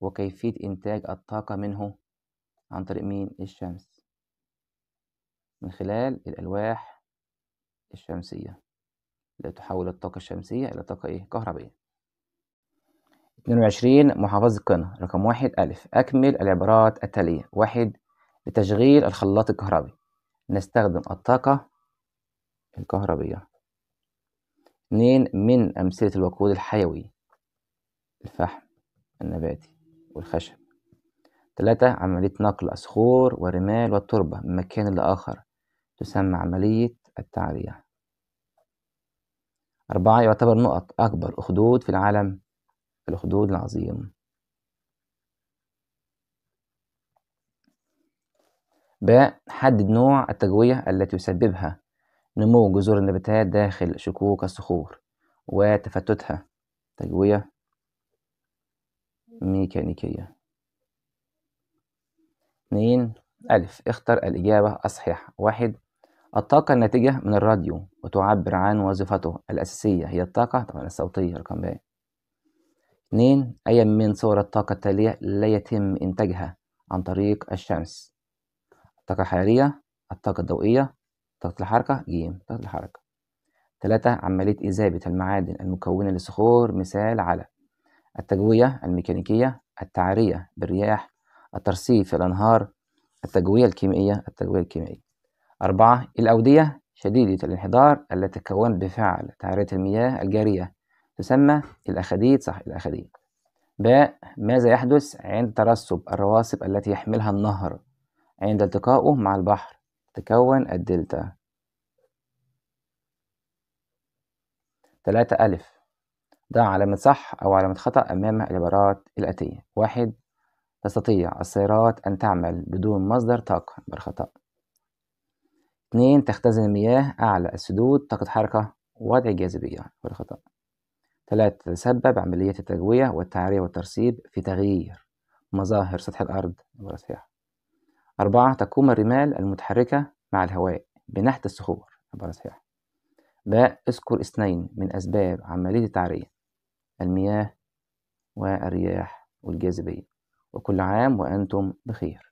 وكيفية إنتاج الطاقة منه عن طريق مين؟ الشمس من خلال الألواح الشمسية اللي تحول الطاقة الشمسية إلى طاقة إيه؟ كهربائية 22 محافظة القنا رقم واحد ألف أكمل العبارات التالية واحد لتشغيل الخلاط الكهربي نستخدم الطاقة الكهربية اتنين من أمثلة الوقود الحيوي الفحم النباتي والخشب ثلاثة عملية نقل الصخور والرمال والتربة من مكان لآخر تسمى عملية التعريع أربعة يعتبر نقط أكبر أخدود في العالم الخدود العظيم باء حدد نوع التجوية التي يسببها نمو جذور النباتات داخل شكوك الصخور وتفتتها تجوية ميكانيكية اثنين ألف اختر الإجابة الصحيحة واحد الطاقة الناتجة من الراديو وتعبر عن وظيفته الأساسية هي الطاقة طبعا الصوتية رقم باء اثنين أي من صور الطاقة التالية لا يتم إنتاجها عن طريق الشمس الطاقة الحرارية الطاقة الضوئية طاقة الحركة ج طاقة الحركة تلاتة عملية إذابة المعادن المكونة للصخور مثال على التجوية الميكانيكية التعرية بالرياح الترصيف في الأنهار التجوية الكيميائية التجوية الكيميائية أربعة الأودية شديدة الانحدار التي تتكون بفعل تعرية المياه الجارية تسمى الأخاديد صح الأخاديد باء ماذا يحدث عند ترسب الرواسب التي يحملها النهر عند التقائه مع البحر تكون الدلتا تلاتة ألف ضع علامة صح أو علامة خطأ أمام العبارات الآتية واحد تستطيع السيارات أن تعمل بدون مصدر طاقة بالخطأ اثنين تختزن المياه أعلى السدود طاقة حركة وضع جاذبية بالخطأ ثلاثة تتسبب عملية التجوية والتعرية والترسيب في تغيير مظاهر سطح الأرض عبارة أربعة تقوم الرمال المتحركة مع الهواء بنحت الصخور عبارة باء اذكر اثنين من أسباب عملية التعرية المياه والرياح والجاذبية وكل عام وأنتم بخير